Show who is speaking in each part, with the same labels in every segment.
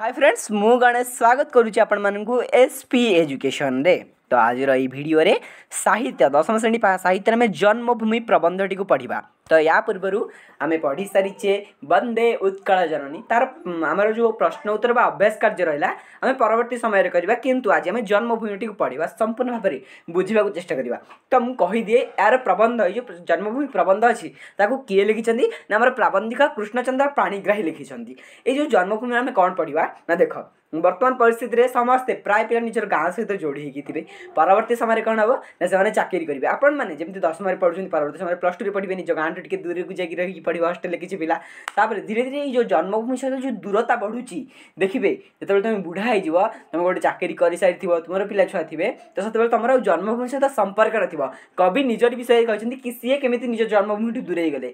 Speaker 1: high friends ମୁଁ ଗଣେଶ ସ୍ୱାଗତ କରୁଛି ଆପଣମାନଙ୍କୁ ଏସ୍ ପି ଏଜୁକେସନ୍ରେ ତ ଆଜିର ଏହି ଭିଡ଼ିଓରେ ସାହିତ୍ୟ ଦଶମ ଶ୍ରେଣୀ ସାହିତ୍ୟରେ ଆମେ ଜନ୍ମଭୂମି ପ୍ରବନ୍ଧଟିକୁ ପଢ଼ିବା ତ ୟା ପୂର୍ବରୁ ଆମେ ପଢ଼ି ସାରିଛେ ବନ୍ଦେ ଉତ୍କଳ ଜନନୀ ତାର ଆମର ଯେଉଁ ପ୍ରଶ୍ନ ଉତ୍ତର ବା ଅଭ୍ୟାସ କାର୍ଯ୍ୟ ରହିଲା ଆମେ ପରବର୍ତ୍ତୀ ସମୟରେ କରିବା କିନ୍ତୁ ଆଜି ଆମେ ଜନ୍ମଭୂମିଟିକୁ ପଢ଼ିବା ସମ୍ପୂର୍ଣ୍ଣ ଭାବରେ ବୁଝିବାକୁ ଚେଷ୍ଟା କରିବା ତ ମୁଁ କହିଦିଏ ଏହାର ପ୍ରବନ୍ଧ ଏଇ ଯେଉଁ ଜନ୍ମଭୂମି ପ୍ରବନ୍ଧ ଅଛି ତାକୁ କିଏ ଲେଖିଛନ୍ତି ନା ଆମର ପ୍ରାବନ୍ଧିକ କୃଷ୍ଣଚନ୍ଦ୍ର ପାଣିଗ୍ରାହୀ ଲେଖିଛନ୍ତି ଏଇ ଯେଉଁ ଜନ୍ମଭୂମି ଆମେ କ'ଣ ପଢ଼ିବା ନା ଦେଖ বর্তমান পরিস্থিতিরে সমস্তে প্রায় পিলা নিজের গাঁ সহ যোড়ি হয়েকি পরবর্তী সময় কম হব না সে চাকরি করবে আপন মানে যেমন দশমে পড়ুচ্ছেন পরবর্তী সময় প্লস টু পড়বে নিজ গাঁটু টিকি দূরক যাই রহি পড়বে হস্টেলে কিছু পিলা তাপরে ধীরে ধীরে এই যে জন্মভূমি সহ যে দূরতা বড়ুচি দেখবে যেতবে তুমি বুড়া হয়ে যাব তুমি গোটে চাকরি করে সারি তোমার পিলা ছুয়া থাকবে তো সেতবে তোমার জন্মভূমি সহ সম্পর্ক নথিব কবি নিজের বিষয়ে কিন্তু কি সি কেমিতি নিজ জন্মভূমিটি দূরে গেলে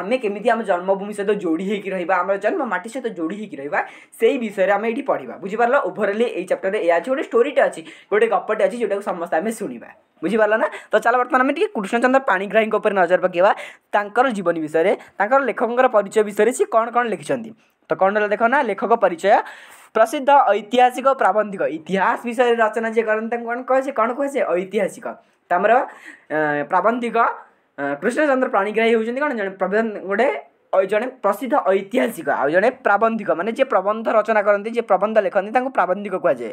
Speaker 1: আমি কেমিতি আমার জন্মভূমি সহ যোড়ি হয়েকি রহবা আমার জন্ম মাটি সহ যোড়ি হয়েকি রহবা সেই বিষয়ে আমি এটি পড়া বুঝিপার ওভরলি এই চ্যাপ্টরে এ আছে গোটে স্টোরিটে আছে গোটে গপটে আছে যেটা সমস্ত আমি শুণবা বুঝিপার না তো চাল বর্তমানে আমি টিকি কৃষ্ণচন্দ্র পাণিগ্রাহীঙ্ উপরে নজর পকাইবা তাঁর জীবনী বিষয়ে তাঁর লেখকর পরিচয় বিষয়ে সে কণ কণ লিখিছেন তো কণ দেখ না লেখক পরিচয় প্রসিদ্ধ ঐতিহাসিক প্রাবন্ধিক ইতিহাস বিষয়ে রচনা যে করেন তাঁর কণ কে কণ কুহে ঐতিহাসিক তাঁর প্রাবন্ধিক কৃষ্ণচন্দ্র প্রাণীগ্রাহী হচ্ছেন কোণ জন গোটে अब प्रसिद्ध ऐतिहासिक आउँदै प्राबन्धिक म जे प्रबंध रचना कति जि प्रबन्ध लेखा प्राबन्धिक कुए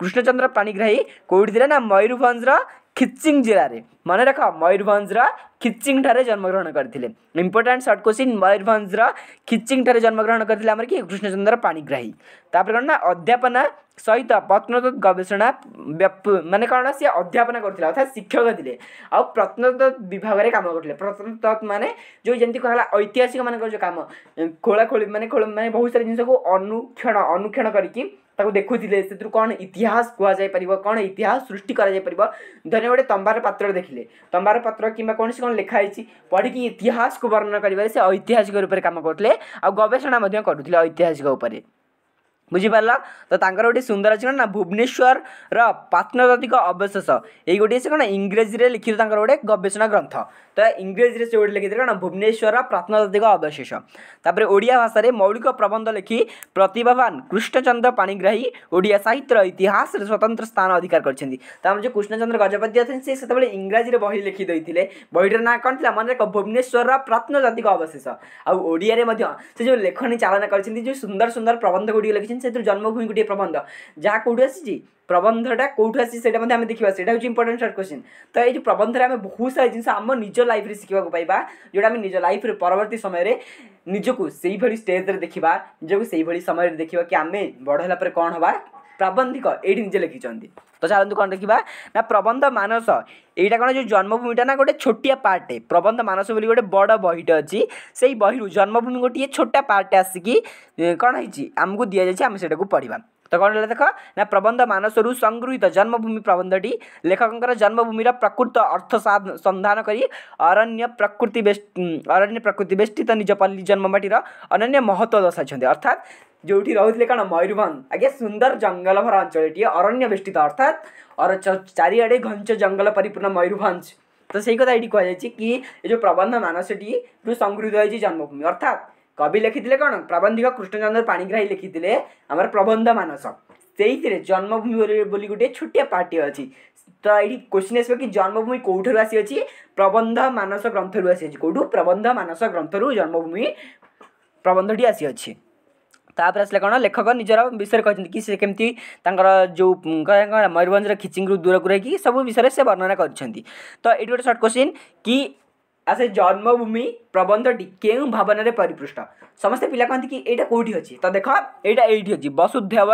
Speaker 1: कृष्णचन्द्र पाग्राही कोही थिए मयरभञ्ज र खिच्चिङ जिल्ला मन रेख खिचिंग ठारे जन्मग्रहण गरिम्पोर्ट्यान्ट सर्ट क्वश्चिन् मयुरभन्द्र खिचिंग ठारे जन्मग्रहण गरि कृष्णचन्द्र पाग्राही ना अध्यापना ସହିତ ପ୍ରତ୍ନତତ୍ତ୍ୱ ଗବେଷଣା ମାନେ କ'ଣ ସିଏ ଅଧ୍ୟାପନା କରୁଥିଲେ ଅର୍ଥାତ୍ ଶିକ୍ଷକ ଥିଲେ ଆଉ ପ୍ରତ୍ନତତ୍ତ୍ୱ ବିଭାଗରେ କାମ କରୁଥିଲେ ପ୍ରତ୍ନତତ୍ତ୍ୱ ମାନେ ଯେଉଁ ଯେମିତି କୁହାଗଲା ଐତିହାସିକମାନଙ୍କର ଯେଉଁ କାମ ଖୋଳାଖୋଳି ମାନେ ମାନେ ବହୁତ ସାରା ଜିନିଷକୁ ଅନୁକ୍ଷଣ ଅନୁକ୍ଷଣ କରିକି ତାକୁ ଦେଖୁଥିଲେ ସେଥିରୁ କ'ଣ ଇତିହାସ କୁହାଯାଇପାରିବ କ'ଣ ଇତିହାସ ସୃଷ୍ଟି କରାଯାଇପାରିବ ଧରି ଗୋଟେ ତମ୍ବାର ପାତ୍ର ଦେଖିଲେ ତମ୍ବାର ପାତ୍ର କିମ୍ବା କୌଣସି କ'ଣ ଲେଖା ହେଇଛି ପଢ଼ିକି ଇତିହାସକୁ ବର୍ଣ୍ଣନା କରିବାରେ ସେ ଐତିହାସିକ ରୂପରେ କାମ କରୁଥିଲେ ଆଉ ଗବେଷଣା ମଧ୍ୟ କରୁଥିଲେ ଐତିହାସିକ ଉପରେ ବୁଝିପାରିଲ ତ ତାଙ୍କର ଗୋଟେ ସୁନ୍ଦର ଅଛି କ'ଣ ନା ଭୁବନେଶ୍ୱରର ପାତ୍ନତାତ୍ତ୍ୱିକ ଅବଶେଷ ଏଇ ଗୋଟିଏ ସେ କ'ଣ ଇଂରାଜୀରେ ଲିଖିତ ତାଙ୍କର ଗୋଟେ ଗବେଷଣା ଗ୍ରନ୍ଥ ତ ଇଂରାଜୀରେ ସେ ଗୋଟେ ଲେଖିଥିଲେ କ'ଣ ଭୁବନେଶ୍ୱରର ପ୍ରାତ୍ନତାତ୍ତ୍ୱିକ ଅବଶେଷ ତାପରେ ଓଡ଼ିଆ ଭାଷାରେ ମୌଳିକ ପ୍ରବନ୍ଧ ଲେଖି ପ୍ରତିଭାବାନ କୃଷ୍ଣଚନ୍ଦ୍ର ପାଣିଗ୍ରାହୀ ଓଡ଼ିଆ ସାହିତ୍ୟର ଇତିହାସରେ ସ୍ୱତନ୍ତ୍ର ସ୍ଥାନ ଅଧିକାର କରିଛନ୍ତି ତ ଆମର ଯେଉଁ କୃଷ୍ଣଚନ୍ଦ୍ର ଗଜପତି ଅଛନ୍ତି ସେ ସେତେବେଳେ ଇଂରାଜୀରେ ବହି ଲେଖି ଦେଇଥିଲେ ବହିଟିର ନାଁ କ'ଣ ଥିଲା ମନେ ରଖ ଭୁବନେଶ୍ୱରର ପ୍ରାତ୍ନତାତ୍ତ୍ୱିକ ଅବଶେଷ ଆଉ ଓଡ଼ିଆରେ ମଧ୍ୟ ସେ ଯେଉଁ ଲେଖନୀ ଚାଳନା କରିଛନ୍ତି ଯେଉଁ ସୁନ୍ଦର ସୁନ୍ଦର ପ୍ରବନ୍ଧ ଗୁଡ଼ିକ ଲେଖିଛନ୍ତି ସେଥିରୁ ଜନ୍ମଭୂମି ଗୋଟିଏ ପ୍ରବନ୍ଧ ଯାହା କେଉଁଠୁ ଆସିଛି ପ୍ରବନ୍ଧଟା କେଉଁଠୁ ଆସିଛି ସେଇଟା ମଧ୍ୟ ଆମେ ଦେଖିବା ସେଇଟା ହେଉଛି ଇମ୍ପୋର୍ଟାଣ୍ଟ ସର୍ଟ କ୍ୱେଶ୍ଚିନ୍ ତ ଏଇ ଯେଉଁ ପ୍ରବନ୍ଧରେ ଆମେ ବହୁତ ସାରା ଜିନିଷ ଆମ ନିଜ ଲାଇଫ୍ରେ ଶିଖିବାକୁ ପାଇବା ଯେଉଁଟା ଆମେ ନିଜ ଲାଇଫ୍ରେ ପରବର୍ତ୍ତୀ ସମୟରେ ନିଜକୁ ସେଇଭଳି ଷ୍ଟେଜ୍ରେ ଦେଖିବା ନିଜକୁ ସେଇଭଳି ସମୟରେ ଦେଖିବା କି ଆମେ ବଡ଼ ହେଲା ପରେ କ'ଣ ହେବା ପ୍ରାବନ୍ଧିକ ଏଇଠି ନିଜେ ଲେଖିଛନ୍ତି ତ ଚାଲନ୍ତୁ କ'ଣ ଦେଖିବା ନା ପ୍ରବନ୍ଧ ମାନସ ଏଇଟା କ'ଣ ଯେଉଁ ଜନ୍ମଭୂମିଟା ନା ଗୋଟେ ଛୋଟିଆ ପାର୍ଟଟେ ପ୍ରବନ୍ଧ ମାନସ ବୋଲି ଗୋଟେ ବଡ଼ ବହିଟେ ଅଛି ସେଇ ବହିରୁ ଜନ୍ମଭୂମି ଗୋଟିଏ ଛୋଟ ପାର୍ଟଟେ ଆସିକି କ'ଣ ହେଇଛି ଆମକୁ ଦିଆଯାଇଛି ଆମେ ସେଇଟାକୁ ପଢ଼ିବା કોણે લેખક ના પ્રબંધ માનસરુ સંગૃહિત જન્મભૂમિ પ્રબંધટી લેખકଙ୍କର ଜନ୍ମଭୂମିର ପ୍ରକୃତ ଅର୍ଥ ସନ୍ଧାନ କରି ଅରଣ୍ୟ ପ୍ରକୃତି ଅରଣ୍ୟ ପ୍ରକୃତି ବେଷ୍ଟିତ ନିଜ ପଲ୍ଲୀ ଜନ୍ମମାଟିର ଅନନ୍ୟ ମହତ୍ତ୍ୱ ଦର୍ଶାଇଛନ୍ତି ଅର୍ଥାତ୍ ଯେଉଁଠି ରହୁଥିଲେ କ'ଣ ମୟୂରଭଞ୍ଜ ଆଜ୍ଞା ସୁନ୍ଦର ଜଙ୍ଗଲ ଭରା ଅଞ୍ଚଳଟିଏ ଅରଣ୍ୟ ବେଷ୍ଟିତ ଅର୍ଥାତ୍ ଚାରିଆଡ଼େ ଘଞ୍ଚ ଜଙ୍ଗଲ ପରିପୂର୍ଣ୍ଣ ମୟୂରଭଞ୍ଜ ତ ସେଇ କଥା ଏଇଠି କୁହାଯାଇଛି କି ଏ ଯେଉଁ ପ୍ରବନ୍ଧ ମାନସଟିରୁ ସଂଗୃହୀତ ହୋଇଛି ଜନ୍ମଭୂମି ଅର୍ଥାତ୍ କବି ଲେଖିଥିଲେ କ'ଣ ପ୍ରବନ୍ଧିକ କୃଷ୍ଣଚନ୍ଦ୍ର ପାଣିଗ୍ରାହୀ ଲେଖିଥିଲେ ଆମର ପ୍ରବନ୍ଧ ମାନସ ସେଇଥିରେ ଜନ୍ମଭୂମି ବୋଲି ଗୋଟିଏ ଛୋଟିଆ ପାର୍ଟି ଅଛି ତ ଏଇଠି କୋଶ୍ଚିନ୍ ଆସିବ କି ଜନ୍ମଭୂମି କେଉଁଠାରୁ ଆସିଅଛି ପ୍ରବନ୍ଧ ମାନସ ଗ୍ରନ୍ଥରୁ ଆସିଅଛି କେଉଁଠୁ ପ୍ରବନ୍ଧ ମାନସ ଗ୍ରନ୍ଥରୁ ଜନ୍ମଭୂମି ପ୍ରବନ୍ଧଟି ଆସିଅଛି ତାପରେ ଆସିଲେ କ'ଣ ଲେଖକ ନିଜର ବିଷୟରେ କହିଛନ୍ତି କି ସେ କେମିତି ତାଙ୍କର ଯେଉଁ ମୟୂରଭଞ୍ଜର ଖିଚିଙ୍ଗରୁ ଦୂରକୁ ରହିକି ସବୁ ବିଷୟରେ ସେ ବର୍ଣ୍ଣନା କରିଛନ୍ତି ତ ଏଇଠି ଗୋଟେ ସର୍ଟ କୋଶ୍ଚିନ୍ କି ଆସେ ଜନ୍ମଭୂମି ପ୍ରବନ୍ଧଟି କେଉଁ ଭାବନାରେ ପରିପୃଷ୍ଟ ସମସ୍ତେ ପିଲା କହନ୍ତି କି ଏଇଟା କେଉଁଠି ଅଛି ତ ଦେଖ ଏଇଟା ଏଇଠି ଅଛି ବସୁଧୈବ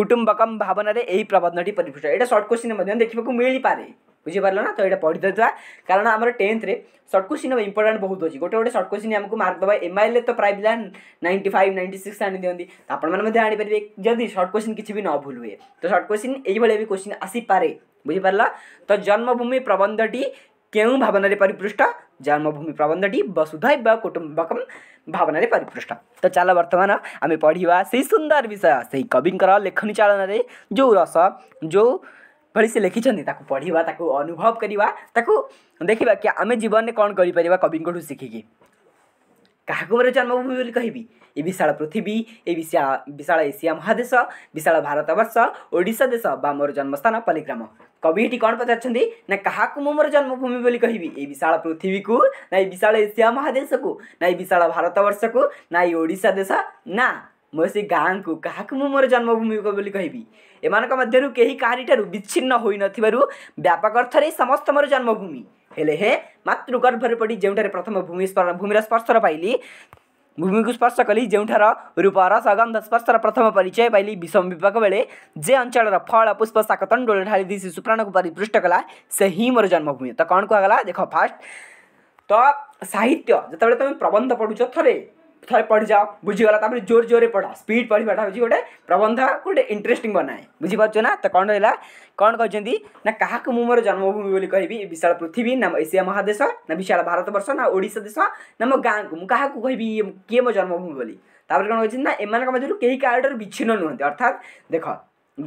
Speaker 1: କୁଟୁମ୍ବକମ୍ ଭାବନାରେ ଏହି ପ୍ରବନ୍ଧଟି ପରିପୃଷ୍ଟ ଏଇଟା ସର୍ଟ କ୍ୱେଶ୍ଚିନ୍ ମଧ୍ୟ ଦେଖିବାକୁ ମିଳିପାରେ ବୁଝିପାରିଲ ନା ତ ଏଇଟା ପଢ଼ିଦେଉଥିବା କାରଣ ଆମର ଟେନ୍ଥରେ ସର୍ଟ କ୍ୱେଶ୍ଚିନ୍ ଇମ୍ପୋର୍ଟାଣ୍ଟ ବହୁତ ଅଛି ଗୋଟେ ଗୋଟେ ସର୍ଟ କ୍ୱେଶ୍ଚିନ୍ ଆମକୁ ମାର୍କ ଦେବା ଏମ୍ଆଇଏଲ୍ରେ ତ ପ୍ରାୟ ପିଲା ନାଇଣ୍ଟି ଫାଇଭ୍ ନାଇଣ୍ଟି ସିକ୍ସ ଆଣିଦିଅନ୍ତି ତ ଆପଣମାନେ ମଧ୍ୟ ଆଣିପାରିବେ ଯଦି ସର୍ଟ କ୍ୱେଶ୍ଚିନ୍ କିଛି ବି ନ ଭୁଲ ହୁଏ ତ ସର୍ଟ କ୍ୱେଶ୍ଚିନ୍ ଏଇଭଳିଆ ବି କ୍ୱେଶ୍ଚିନ୍ ଆସିପାରେ ବୁଝିପାରିଲ ତ ଜନ୍ମଭୂମି ପ୍ରବନ୍ଧଟି କେଉଁ ଭାବନାରେ ପରିପୃଷ୍ଟ ଜନ୍ମଭୂମି ପ୍ରବନ୍ଧଟି ବସୁଧାଇ ବା କୁଟୁମ୍ବକମ୍ ଭାବନାରେ ପରିପୃଷ୍ଟ ତ ଚାଲ ବର୍ତ୍ତମାନ ଆମେ ପଢ଼ିବା ସେଇ ସୁନ୍ଦର ବିଷୟ ସେଇ କବିଙ୍କର ଲେଖନୀ ଚାଳନାରେ ଯେଉଁ ରସ ଯେଉଁ ଭଳି ସେ ଲେଖିଛନ୍ତି ତାକୁ ପଢ଼ିବା ତାକୁ ଅନୁଭବ କରିବା ତାକୁ ଦେଖିବା କି ଆମେ ଜୀବନରେ କ'ଣ କରିପାରିବା କବିଙ୍କଠୁ ଶିଖିକି କାହାକୁ ମୋର ଜନ୍ମଭୂମି ବୋଲି କହିବି ଏ ବିଶାଳ ପୃଥିବୀ ଏ ବିଶାଳ ଏସିଆ ମହାଦେଶ ବିଶାଳ ଭାରତବର୍ଷ ଓଡ଼ିଶା ଦେଶ ବା ମୋର ଜନ୍ମସ୍ଥାନ ପଲିଗ୍ରାମ କବିଟି କ'ଣ ପଚାରିଛନ୍ତି ନା କାହାକୁ ମୁଁ ମୋର ଜନ୍ମଭୂମି ବୋଲି କହିବି ଏଇ ବିଶାଳ ପୃଥିବୀକୁ ନା ଏଇ ବିଶାଳ ଏସିଆ ମହାଦେଶକୁ ନା ଏଇ ବିଶାଳ ଭାରତବର୍ଷକୁ ନା ଏଇ ଓଡ଼ିଶା ଦେଶ ନା ମୋ ସେ ଗାଁକୁ କାହାକୁ ମୁଁ ମୋର ଜନ୍ମଭୂମି ବୋଲି କହିବି ଏମାନଙ୍କ ମଧ୍ୟରୁ କେହି କାହାରିଠାରୁ ବିଚ୍ଛିନ୍ନ ହୋଇନଥିବାରୁ ବ୍ୟାପକ ଅର୍ଥରେ ସମସ୍ତ ମୋର ଜନ୍ମଭୂମି ହେଲେ ହେ ମାତୃଗର୍ଭରେ ପଡ଼ି ଯେଉଁଠାରେ ପ୍ରଥମ ଭୂମି ଭୂମିର ସ୍ପର୍ଶର ପାଇଲି ಭೂಮಿಗೂ ಸ್ಪರ್ಶಕಲಿ ಜೌಂಠರ ರೂಪಾರ ಸಗಂಧ ಸ್ಪರ್ಶರ ಪ್ರಥಮ ಪರಿಚಯ ಪೈಲಿ ವಿಷಮ ವಿಭಾಗ ବେଳେ ଯେ ଅଞ୍ଚଳର ଫଳ ପୁଷ୍ପ ଶାଖ ତଣ୍ଡୁଳ ଢାଳି ଦେଇ ଶିଶୁ ପ୍ରାଣକୁ ପରିପୃଷ୍ଟ କଲା ସେ ହିଁ ମୋର ଜନ୍ମଭୂମି ତ କ'ଣ କୁହାଗଲା ଦେଖ ଫାଷ୍ଟ ତ ସାହିତ୍ୟ ଯେତେବେଳେ ତୁମେ ପ୍ରବନ୍ଧ ପଢ଼ୁଛ ଥରେ ଥରେ ପଢ଼ିଯାଅ ବୁଝିଗଲା ତାପରେ ଜୋର ଜୋରରେ ପଢ଼ ସ୍ପିଡ୍ ପଢ଼ି ପାଠ ହେଉଛି ଗୋଟେ ପ୍ରବନ୍ଧ ଗୋଟେ ଇଣ୍ଟରେଷ୍ଟିଂ ବନାଏ ବୁଝିପାରୁଛ ନା ତ କ'ଣ ରହିଲା କ'ଣ କହିଛନ୍ତି ନା କାହାକୁ ମୁଁ ମୋର ଜନ୍ମଭୂମି ବୋଲି କହିବି ଏ ବିଶାଳ ପୃଥିବୀ ନା ଏସିଆ ମହାଦେଶ ନା ବିଶାଳ ଭାରତବର୍ଷ ନା ଓଡ଼ିଶା ଦେଶ ନା ମୋ ଗାଁକୁ ମୁଁ କାହାକୁ କହିବି କିଏ ମୋ ଜନ୍ମଭୂମି ବୋଲି ତାପରେ କ'ଣ କହିଛନ୍ତି ନା ଏମାନଙ୍କ ମଧ୍ୟରୁ କେହି କାହାଠାରୁ ବିଚ୍ଛିନ୍ନ ନୁହନ୍ତି ଅର୍ଥାତ୍ ଦେଖ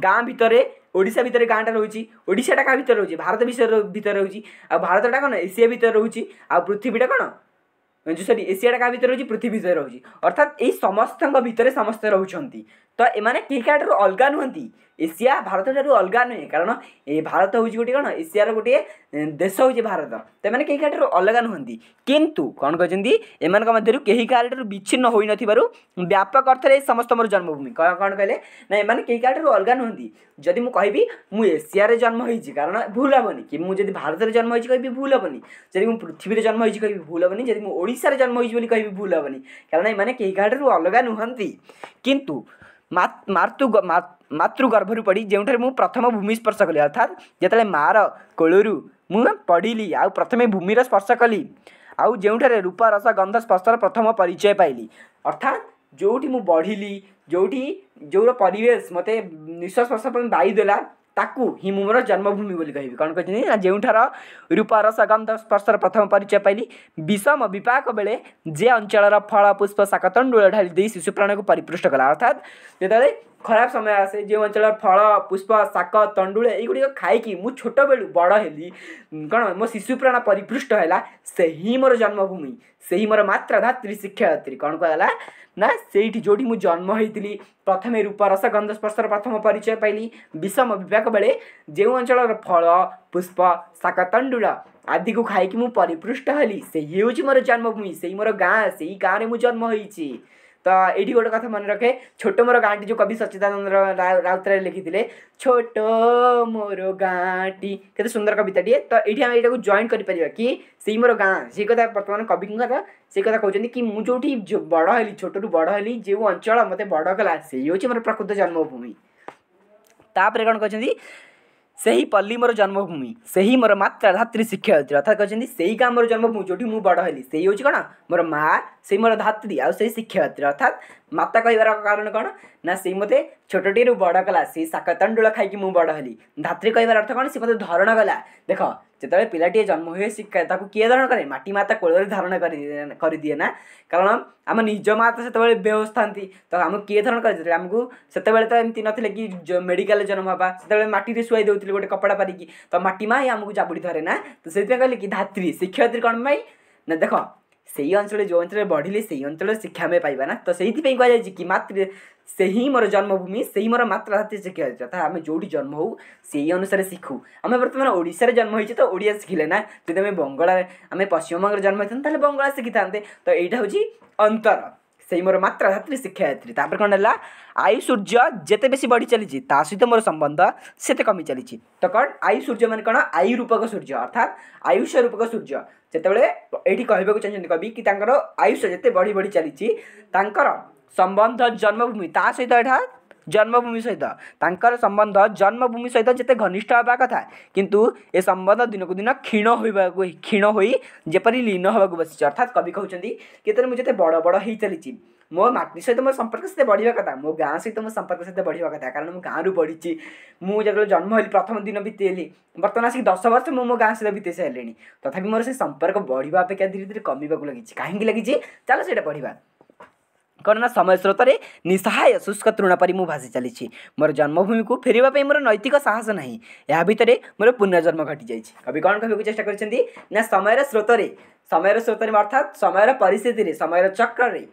Speaker 1: ଗାଁ ଭିତରେ ଓଡ଼ିଶା ଭିତରେ ଗାଁଟା ରହୁଛି ଓଡ଼ିଶାଟା କାହା ଭିତରେ ରହୁଛି ଭାରତ ବିଷୟରେ ଭିତରେ ରହୁଛି ଆଉ ଭାରତଟା କ'ଣ ଏସିଆ ଭିତରେ ରହୁଛି ଆଉ ପୃଥିବୀଟା କ'ଣ ସରି ଏସିଆଟା କାହା ଭିତରେ ରହୁଛି ପୃଥିବୀ ଭିତରେ ରହୁଛି ଅର୍ଥାତ୍ ଏଇ ସମସ୍ତଙ୍କ ଭିତରେ ସମସ୍ତେ ରହୁଛନ୍ତି ତ ଏମାନେ କେହି କାହାଠାରୁ ଅଲଗା ନୁହନ୍ତି ଏସିଆ ଭାରତଠାରୁ ଅଲଗା ନୁହେଁ କାରଣ ଏ ଭାରତ ହେଉଛି ଗୋଟିଏ କ'ଣ ଏସିଆର ଗୋଟିଏ ଦେଶ ହେଉଛି ଭାରତ ତ ଏମାନେ କେହି କାହାଠାରୁ ଅଲଗା ନୁହନ୍ତି କିନ୍ତୁ କ'ଣ କହିଛନ୍ତି ଏମାନଙ୍କ ମଧ୍ୟରୁ କେହି କାହାଠାରୁ ବିଚ୍ଛିନ୍ନ ହୋଇନଥିବାରୁ ବ୍ୟାପକ ଅର୍ଥରେ ଏ ସମସ୍ତ ମୋର ଜନ୍ମଭୂମି କ'ଣ କହିଲେ ନା ଏମାନେ କେହି କାହାଠାରୁ ଅଲଗା ନୁହନ୍ତି ଯଦି ମୁଁ କହିବି ମୁଁ ଏସିଆରେ ଜନ୍ମ ହୋଇଛି କାରଣ ଭୁଲ ହେବନି କି ମୁଁ ଯଦି ଭାରତରେ ଜନ୍ମ ହୋଇଛି କହିବି ଭୁଲ ହେବନି ଯଦି ମୁଁ ପୃଥିବୀରେ ଜନ୍ମ ହୋଇଛି କହିବି ଭୁଲ ହେବନି ଯଦି ମୁଁ ଓଡ଼ିଶାରେ ଜନ୍ମ ହୋଇଛି ବୋଲି କହିବି ଭୁଲ ହେବନି କାରଣ ଏମାନେ କେହି କାହାଠାରୁ ଅଲଗା ନୁହନ୍ତି କିନ୍ତୁ ମାତୃ ମାତୃ ଗର୍ଭରୁ ପଡ଼ି ଯେଉଁଠାରେ ମୁଁ ପ୍ରଥମ ଭୂମି ସ୍ପର୍ଶ କଲି ଅର୍ଥାତ୍ ଯେତେବେଳେ ମାଆର କୋଳରୁ ମୁଁ ପଢ଼ିଲି ଆଉ ପ୍ରଥମେ ଭୂମିର ସ୍ପର୍ଶ କଲି ଆଉ ଯେଉଁଠାରେ ରୂପ ରସ ଗନ୍ଧ ସ୍ପର୍ଶର ପ୍ରଥମ ପରିଚୟ ପାଇଲି ଅର୍ଥାତ୍ ଯେଉଁଠି ମୁଁ ବଢ଼ିଲି ଯେଉଁଠି ଯେଉଁର ପରିବେଶ ମୋତେ ନିଶ୍ୱାସ ପ୍ରଶ୍ୱାସ ପାଇଁ ବାୟୁ ଦେଲା ତାକୁ ହିଁ ମୁଁ ମୋର ଜନ୍ମଭୂମି ବୋଲି କହିବି କ'ଣ କହିଛନ୍ତି ନା ଯେଉଁଠାର ରୂପାର ସଗନ୍ଧ ସ୍ପର୍ଶର ପ୍ରଥମ ପରିଚୟ ପାଇଲି ବିଷମ ବିପାକ ବେଳେ ଯେ ଅଞ୍ଚଳର ଫଳ ପୁଷ୍ପ ଶାକ ତଣ୍ଡୁଳ ଢାଳି ଦେଇ ଶିଶୁପ୍ରାଣକୁ ପରିପୃଷ୍ଟ କଲା ଅର୍ଥାତ୍ ଯେତେବେଳେ ଖରାପ ସମୟ ଆସେ ଯେଉଁ ଅଞ୍ଚଳର ଫଳ ପୁଷ୍ପ ଶାକ ତଣ୍ଡୁଳ ଏଇଗୁଡ଼ିକ ଖାଇକି ମୁଁ ଛୋଟବେଳୁ ବଡ଼ ହେଲି କ'ଣ ମୋ ଶିଶୁ ପ୍ରାଣ ପରିପୃଷ୍ଟ ହେଲା ସେହି ମୋର ଜନ୍ମଭୂମି ସେହି ମୋର ମାତ୍ର ଧାତ୍ରୀ ଶିକ୍ଷୟତ୍ରୀ କ'ଣ କୁହାଗଲା ନା ସେଇଠି ଯେଉଁଠି ମୁଁ ଜନ୍ମ ହୋଇଥିଲି ପ୍ରଥମେ ରୂପରସ ଗନ୍ଧସ୍ପର୍ଶର ପ୍ରଥମ ପରିଚୟ ପାଇଲି ବିଷମ ବିଭାଗ ବେଳେ ଯେଉଁ ଅଞ୍ଚଳର ଫଳ ପୁଷ୍ପ ଶାକତଣ୍ଡୁଳ ଆଦିକୁ ଖାଇକି ମୁଁ ପରିପୃଷ୍ଟ ହେଲି ସେହି ହେଉଛି ମୋର ଜନ୍ମଭୂମି ସେଇ ମୋର ଗାଁ ସେଇ ଗାଁରେ ମୁଁ ଜନ୍ମ ହୋଇଛି तो ये गोटे कथ मन रखे छोट मोर गाँटी जो कवि सच्चिदानंद राउतराय लिखी छोट मोर गाँटी के सुंदर कविताटे तो ये आम यहाँ जॉइन करें कि से मोर गाँ से कथा बर्तमान कवि से कथा कहते कि मुझे जो बड़ हली छोटू बड़ हली जो अंचल मत बड़ कला से हूँ मोर प्रकृत जन्मभूमि तापर कौन कहते ସେହି ପଲ୍ଲୀ ମୋର ଜନ୍ମଭୂମି ସେହି ମୋର ମାତ୍ରା ଧାତ୍ରୀ ଶିକ୍ଷୟତ୍ରୀ ଅର୍ଥାତ୍ କହିଛନ୍ତି ସେଇ ଗାଁ ମୋର ଜନ୍ମଭୂମି ଯେଉଁଠି ମୁଁ ବଡ଼ ହେଲି ସେଇ ହେଉଛି କ'ଣ ମୋର ମା ସେଇ ମୋର ଧାତ୍ରୀ ଆଉ ସେଇ ଶିକ୍ଷୟତ୍ରୀ ଅର୍ଥାତ୍ ମାତା କହିବାର କାରଣ କ'ଣ ନା ସେଇ ମୋତେ ଛୋଟଟିରୁ ବଡ଼ କଲା ସେ ଶାକ ତଣ୍ଡୁଳ ଖାଇକି ମୁଁ ବଡ଼ ହେଲି ଧାତ୍ରୀ କହିବାର ଅର୍ଥ କ'ଣ ସେ ମୋତେ ଧରଣ କଲା ଦେଖ ଯେତେବେଳେ ପିଲାଟିଏ ଜନ୍ମ ହୁଏ ସେ ତାକୁ କିଏ ଧାରଣ କରେ ମାଟି ମାତା କୋଳରେ ଧାରଣ କରିଦିଏ ନା କାରଣ ଆମ ନିଜ ମାତା ସେତେବେଳେ ବେହୋସ ଥାନ୍ତି ତ ଆମକୁ କିଏ ଧାରଣ କରେ ଯେତେବେଳେ ଆମକୁ ସେତେବେଳେ ତ ଏମିତି ନଥିଲେ କି ମେଡ଼ିକାଲରେ ଜନ୍ମ ହେବା ସେତେବେଳେ ମାଟିରେ ଶୁଆଇ ଦେଉଥିଲେ ଗୋଟେ କପଡ଼ା ପାରିକି ତ ମାଟି ମା ହିଁ ଆମକୁ ଜାବୁଡ଼ି ଧରେ ନା ତ ସେଥିପାଇଁ କହିଲେ କି ଧାତ୍ରୀ ଶିକ୍ଷୟତ୍ରୀ କ'ଣ ପାଇଁ ନା ଦେଖ ସେହି ଅଞ୍ଚଳରେ ଯେଉଁ ଅଞ୍ଚଳରେ ବଢ଼ିଲେ ସେହି ଅଞ୍ଚଳରେ ଶିକ୍ଷା ଆମେ ପାଇବା ନା ତ ସେଇଥିପାଇଁ କୁହାଯାଇଛି କି ମାତୃ ସେହି ମୋର ଜନ୍ମଭୂମି ସେହି ମୋର ମାତୃଭାଷା ଶିଖିବା ଯଥା ଆମେ ଯେଉଁଠି ଜନ୍ମ ହେଉ ସେଇ ଅନୁସାରେ ଶିଖୁ ଆମେ ବର୍ତ୍ତମାନ ଓଡ଼ିଶାରେ ଜନ୍ମ ହେଇଛୁ ତ ଓଡ଼ିଆ ଶିଖିଲେ ନା ଯଦି ଆମେ ବଙ୍ଗଳା ଆମେ ପଶ୍ଚିମବଙ୍ଗରେ ଜନ୍ମ ହେଇଥାନ୍ତେ ତାହେଲେ ବଙ୍ଗଳା ଶିଖିଥାନ୍ତେ ତ ଏଇଟା ହେଉଛି ଅନ୍ତର ସେଇ ମୋର ମାତୃଧାତ୍ରୀ ଶିକ୍ଷାୟତ୍ରୀ ତାପରେ କ'ଣ ହେଲା ଆୟୁ ସୂର୍ଯ୍ୟ ଯେତେ ବେଶୀ ବଢ଼ି ଚାଲିଛି ତା ସହିତ ମୋର ସମ୍ବନ୍ଧ ସେତେ କମି ଚାଲିଛି ତ କ'ଣ ଆୟୁ ସୂର୍ଯ୍ୟ ମାନେ କ'ଣ ଆୟୁ ରୂପକ ସୂର୍ଯ୍ୟ ଅର୍ଥାତ୍ ଆୟୁଷ ରୂପକ ସୂର୍ଯ୍ୟ ଯେତେବେଳେ ଏଇଠି କହିବାକୁ ଚାହୁଁଛନ୍ତି କବି କି ତାଙ୍କର ଆୟୁଷ ଯେତେ ବଢ଼ି ବଢ଼ି ଚାଲିଛି ତାଙ୍କର সম্বন্ধ জন্মভূমি ତା ସହିତ ଏଠା ଜନ୍ମଭୂମି ସହିତ ତାଙ୍କର ସମ୍ବନ୍ଧ ଜନ୍ମଭୂମି ସହିତ ଯେତେ ଘନିଷ୍ଠ ହେବା କଥା କିନ୍ତୁ ଏ ସମ୍ବନ୍ଧ ଦିନକୁ ଦିନ କ୍ଷୀଣ ହେବାକୁ କ୍ଷୀଣ ହୋଇ ଯେପରି ଲୀନ ହେବାକୁ ବସିଛି ଅର୍ଥାତ୍ କବି କହୁଛନ୍ତି କେତେବେଳେ ମୁଁ ଯେତେ ବଡ଼ ବଡ଼ ହେଇଚାଲିଛି ମୋ ମାଟି ସହିତ ମୋ ସମ୍ପର୍କ ସେତେ ବଢ଼ିବା କଥା ମୋ ଗାଁ ସହିତ ମୋ ସମ୍ପର୍କ ସେତେ ବଢ଼ିବା କଥା କାରଣ ମୁଁ ଗାଁରୁ ବଢ଼ିଛି ମୁଁ ଯେତେବେଳେ ଜନ୍ମ ହେଲି ପ୍ରଥମ ଦିନ ବିତେଇଲି ବର୍ତ୍ତମାନ ଆସିକି ଦଶ ବର୍ଷ ମୁଁ ମୋ ଗାଁ ସହିତ ବିତେଇ ସାରିଲିଣି ତଥାପି ମୋର ସେ ସମ୍ପର୍କ ବଢ଼ିବା ଅପେକ୍ଷା ଧୀରେ ଧୀରେ କମିବାକୁ ଲାଗିଛି କାହିଁକି ଲାଗିଛି ଚାଲ ସେଇଟା ପଢ଼ିବା कन्टना समय स्रोतले निसाय शुष्क तृण परि म भाँसि चाहिँ मेरो जन्मभूमिको फेरेको मोर नैतिक साहस नै यहाँले मेरो पुनर्जन्म घटि कवि कन् चेष्टा गरि समय र स्रोतले समय स्रोतले अर्थात समय परिस्थिति परिस्थितिले समय चक्र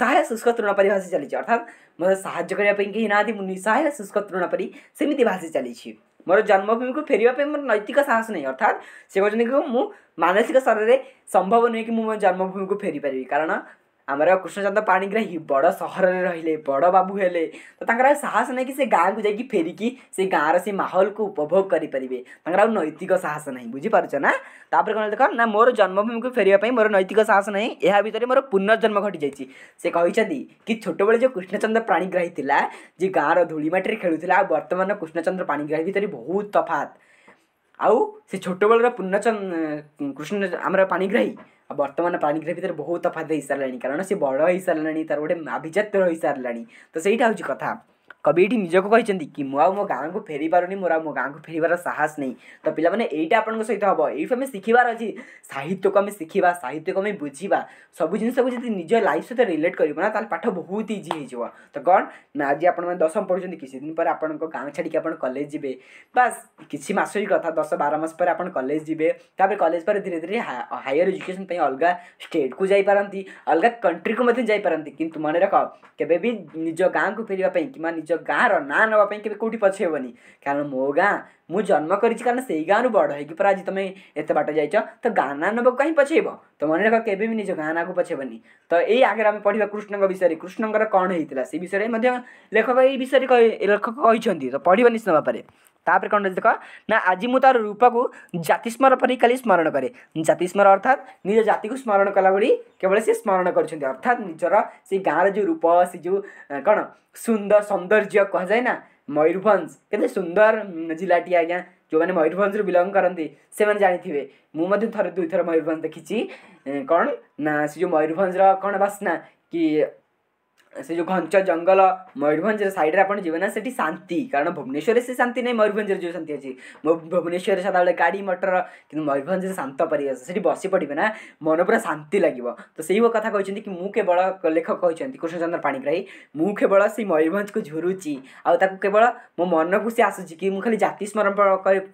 Speaker 1: मसहाय शुष्क तृण चली भाँसिचाली अर्थात् म साह्रो केही ना निसाय शुष्क तृण परिसम्म भाषि चाहिँ म जन्मभूमिको फेरेको पनि मोर नैतिक साहस नै अर्थात् सेन्ट्रो कि मानसिक स्तर संभव सम्भव नु जन्मभूमि को फेरी पारि कारण ଆମର କୃଷ୍ଣଚନ୍ଦ୍ର ପାଣିଗ୍ରାହୀ ବଡ଼ ସହରରେ ରହିଲେ ବଡ଼ ବାବୁ ହେଲେ ତ ତାଙ୍କର ଆଉ ସାହସ ନାହିଁ କି ସେ ଗାଁକୁ ଯାଇକି ଫେରିକି ସେ ଗାଁର ସେ ମାହୋଲକୁ ଉପଭୋଗ କରିପାରିବେ ତାଙ୍କର ଆଉ ନୈତିକ ସାହସ ନାହିଁ ବୁଝିପାରୁଛ ନା ତାପରେ କ'ଣ ଦେଖ ନା ମୋର ଜନ୍ମଭୂମିକୁ ଫେରିବା ପାଇଁ ମୋର ନୈତିକ ସାହସ ନାହିଁ ଏହା ଭିତରେ ମୋର ପୁନର୍ଜନ୍ମ ଘଟିଯାଇଛି ସେ କହିଛନ୍ତି କି ଛୋଟବେଳେ ଯେଉଁ କୃଷ୍ଣଚନ୍ଦ୍ର ପାଣିଗ୍ରାହୀ ଥିଲା ଯେ ଗାଁର ଧୂଳି ମାଟିରେ ଖେଳୁଥିଲା ଆଉ ବର୍ତ୍ତମାନ କୃଷ୍ଣଚନ୍ଦ୍ର ପାଣିଗ୍ରାହୀ ଭିତରେ ବହୁତ ତଫାତ ଆଉ ସେ ଛୋଟବେଳର ପୂର୍ଣ୍ଣଚନ୍ଦ୍ର କୃଷ୍ଣ ଆମର ପାଣିଗ୍ରାହୀ ବର୍ତ୍ତମାନ ପାଣିଗ୍ରାହୀ ଭିତରେ ବହୁତ ତଫାତ ହେଇସାରିଲାଣି କାରଣ ସେ ବଡ଼ ହେଇସାରିଲାଣି ତା'ର ଗୋଟେ ଆଭିଜାତ୍ୟ ରହିସାରିଲାଣି ତ ସେଇଟା ହେଉଛି କଥା कविटी निजक कि मो गाँ को फेरी पारे मोर मो गाँ को फेर साहस नहीं तो पाने यहीटा आप सहित हम ये आम शिखार अच्छी साहित्य को आम शिखा साहित्य को आम बुझा सब जिन निज लाइफ सहित रिलेट करना तो पाठ बहुत इजी हो तो कौन ना आज आप दशम पढ़ुंत किसी दिन पर आप गाँव छाड़ी आप कलेज जी बास किसी मस ही कथा दस बार मस पर आप कलेज जी कलेज पर धीरे धीरे हायर एजुकेशन अलग स्टेट को जापारती अलग कंट्री को जापारती कि मन रख निज गाँ को फेरवाई कि निज ନିଜ ଗାଁର ନାଁ ନେବା ପାଇଁ କେବେ କେଉଁଠି ପଛେଇବନି କାରଣ ମୋ ଗାଁ ମୁଁ ଜନ୍ମ କରିଛି କାରଣ ସେଇ ଗାଁରୁ ବଡ଼ ହେଇକି ପରା ଆଜି ତୁମେ ଏତେ ବାଟ ଯାଇଛ ତ ଗାଁ ନାଁ ନେବାକୁ କାହିଁ ପଛେଇବ ତ ମନେ ରଖ କେବେ ବି ନିଜ ଗାଁ ନାଁକୁ ପଛେଇବନି ତ ଏଇ ଆଗରେ ଆମେ ପଢ଼ିବା କୃଷ୍ଣଙ୍କ ବିଷୟରେ କୃଷ୍ଣଙ୍କର କ'ଣ ହେଇଥିଲା ସେ ବିଷୟରେ ମଧ୍ୟ ଲେଖକ ଏଇ ବିଷୟରେ ଲେଖକ କହିଛନ୍ତି ତ ପଢ଼ିବା ନିଶ୍ଚିତ ଭାବରେ ତାପରେ କ'ଣ ରହିଛି ଦେଖ ନା ଆଜି ମୁଁ ତା'ର ରୂପକୁ ଜାତିସ୍ମର ପରି କାଲି ସ୍ମରଣ କରେ ଜାତିସ୍ମର ଅର୍ଥାତ୍ ନିଜ ଜାତିକୁ ସ୍ମରଣ କଲା ଭଳି କେବଳ ସେ ସ୍ମରଣ କରୁଛନ୍ତି ଅର୍ଥାତ୍ ନିଜର ସେ ଗାଁର ଯେଉଁ ରୂପ ସେ ଯେଉଁ କ'ଣ ସୁନ୍ଦର ସୌନ୍ଦର୍ଯ୍ୟ କୁହାଯାଏ ନା ମୟୂରଭଞ୍ଜ କେତେ ସୁନ୍ଦର ଜିଲ୍ଲାଟି ଆଜ୍ଞା ଯେଉଁମାନେ ମୟୂରଭଞ୍ଜରୁ ବିଲଙ୍ଗ କରନ୍ତି ସେମାନେ ଜାଣିଥିବେ ମୁଁ ମଧ୍ୟ ଥରେ ଦୁଇଥର ମୟୂରଭଞ୍ଜ ଦେଖିଛି କ'ଣ ନା ସେ ଯେଉଁ ମୟୂରଭଞ୍ଜର କ'ଣ ବାସ୍ନା କି से जो घंच जंगल मयूरभ मयूरभंज सैड्रे जीवन से शांति कारण भुवनेश्वर से शांति नहीं मयूरभंजर जो शांति अच्छी भुवनेश्वर सदा बेले गाड़ी मटर कि मयूरभ शांत परेश से बस पड़े ना मन पूरा शांति लगे तो से कथ कहते कि मुवल लेखक कहते कृष्णचंद्र पाणीग्राही केवल से मयूरभ को झुरुची आवल मो मन को सी आसूँ कि मुझे खाली जाति स्मरण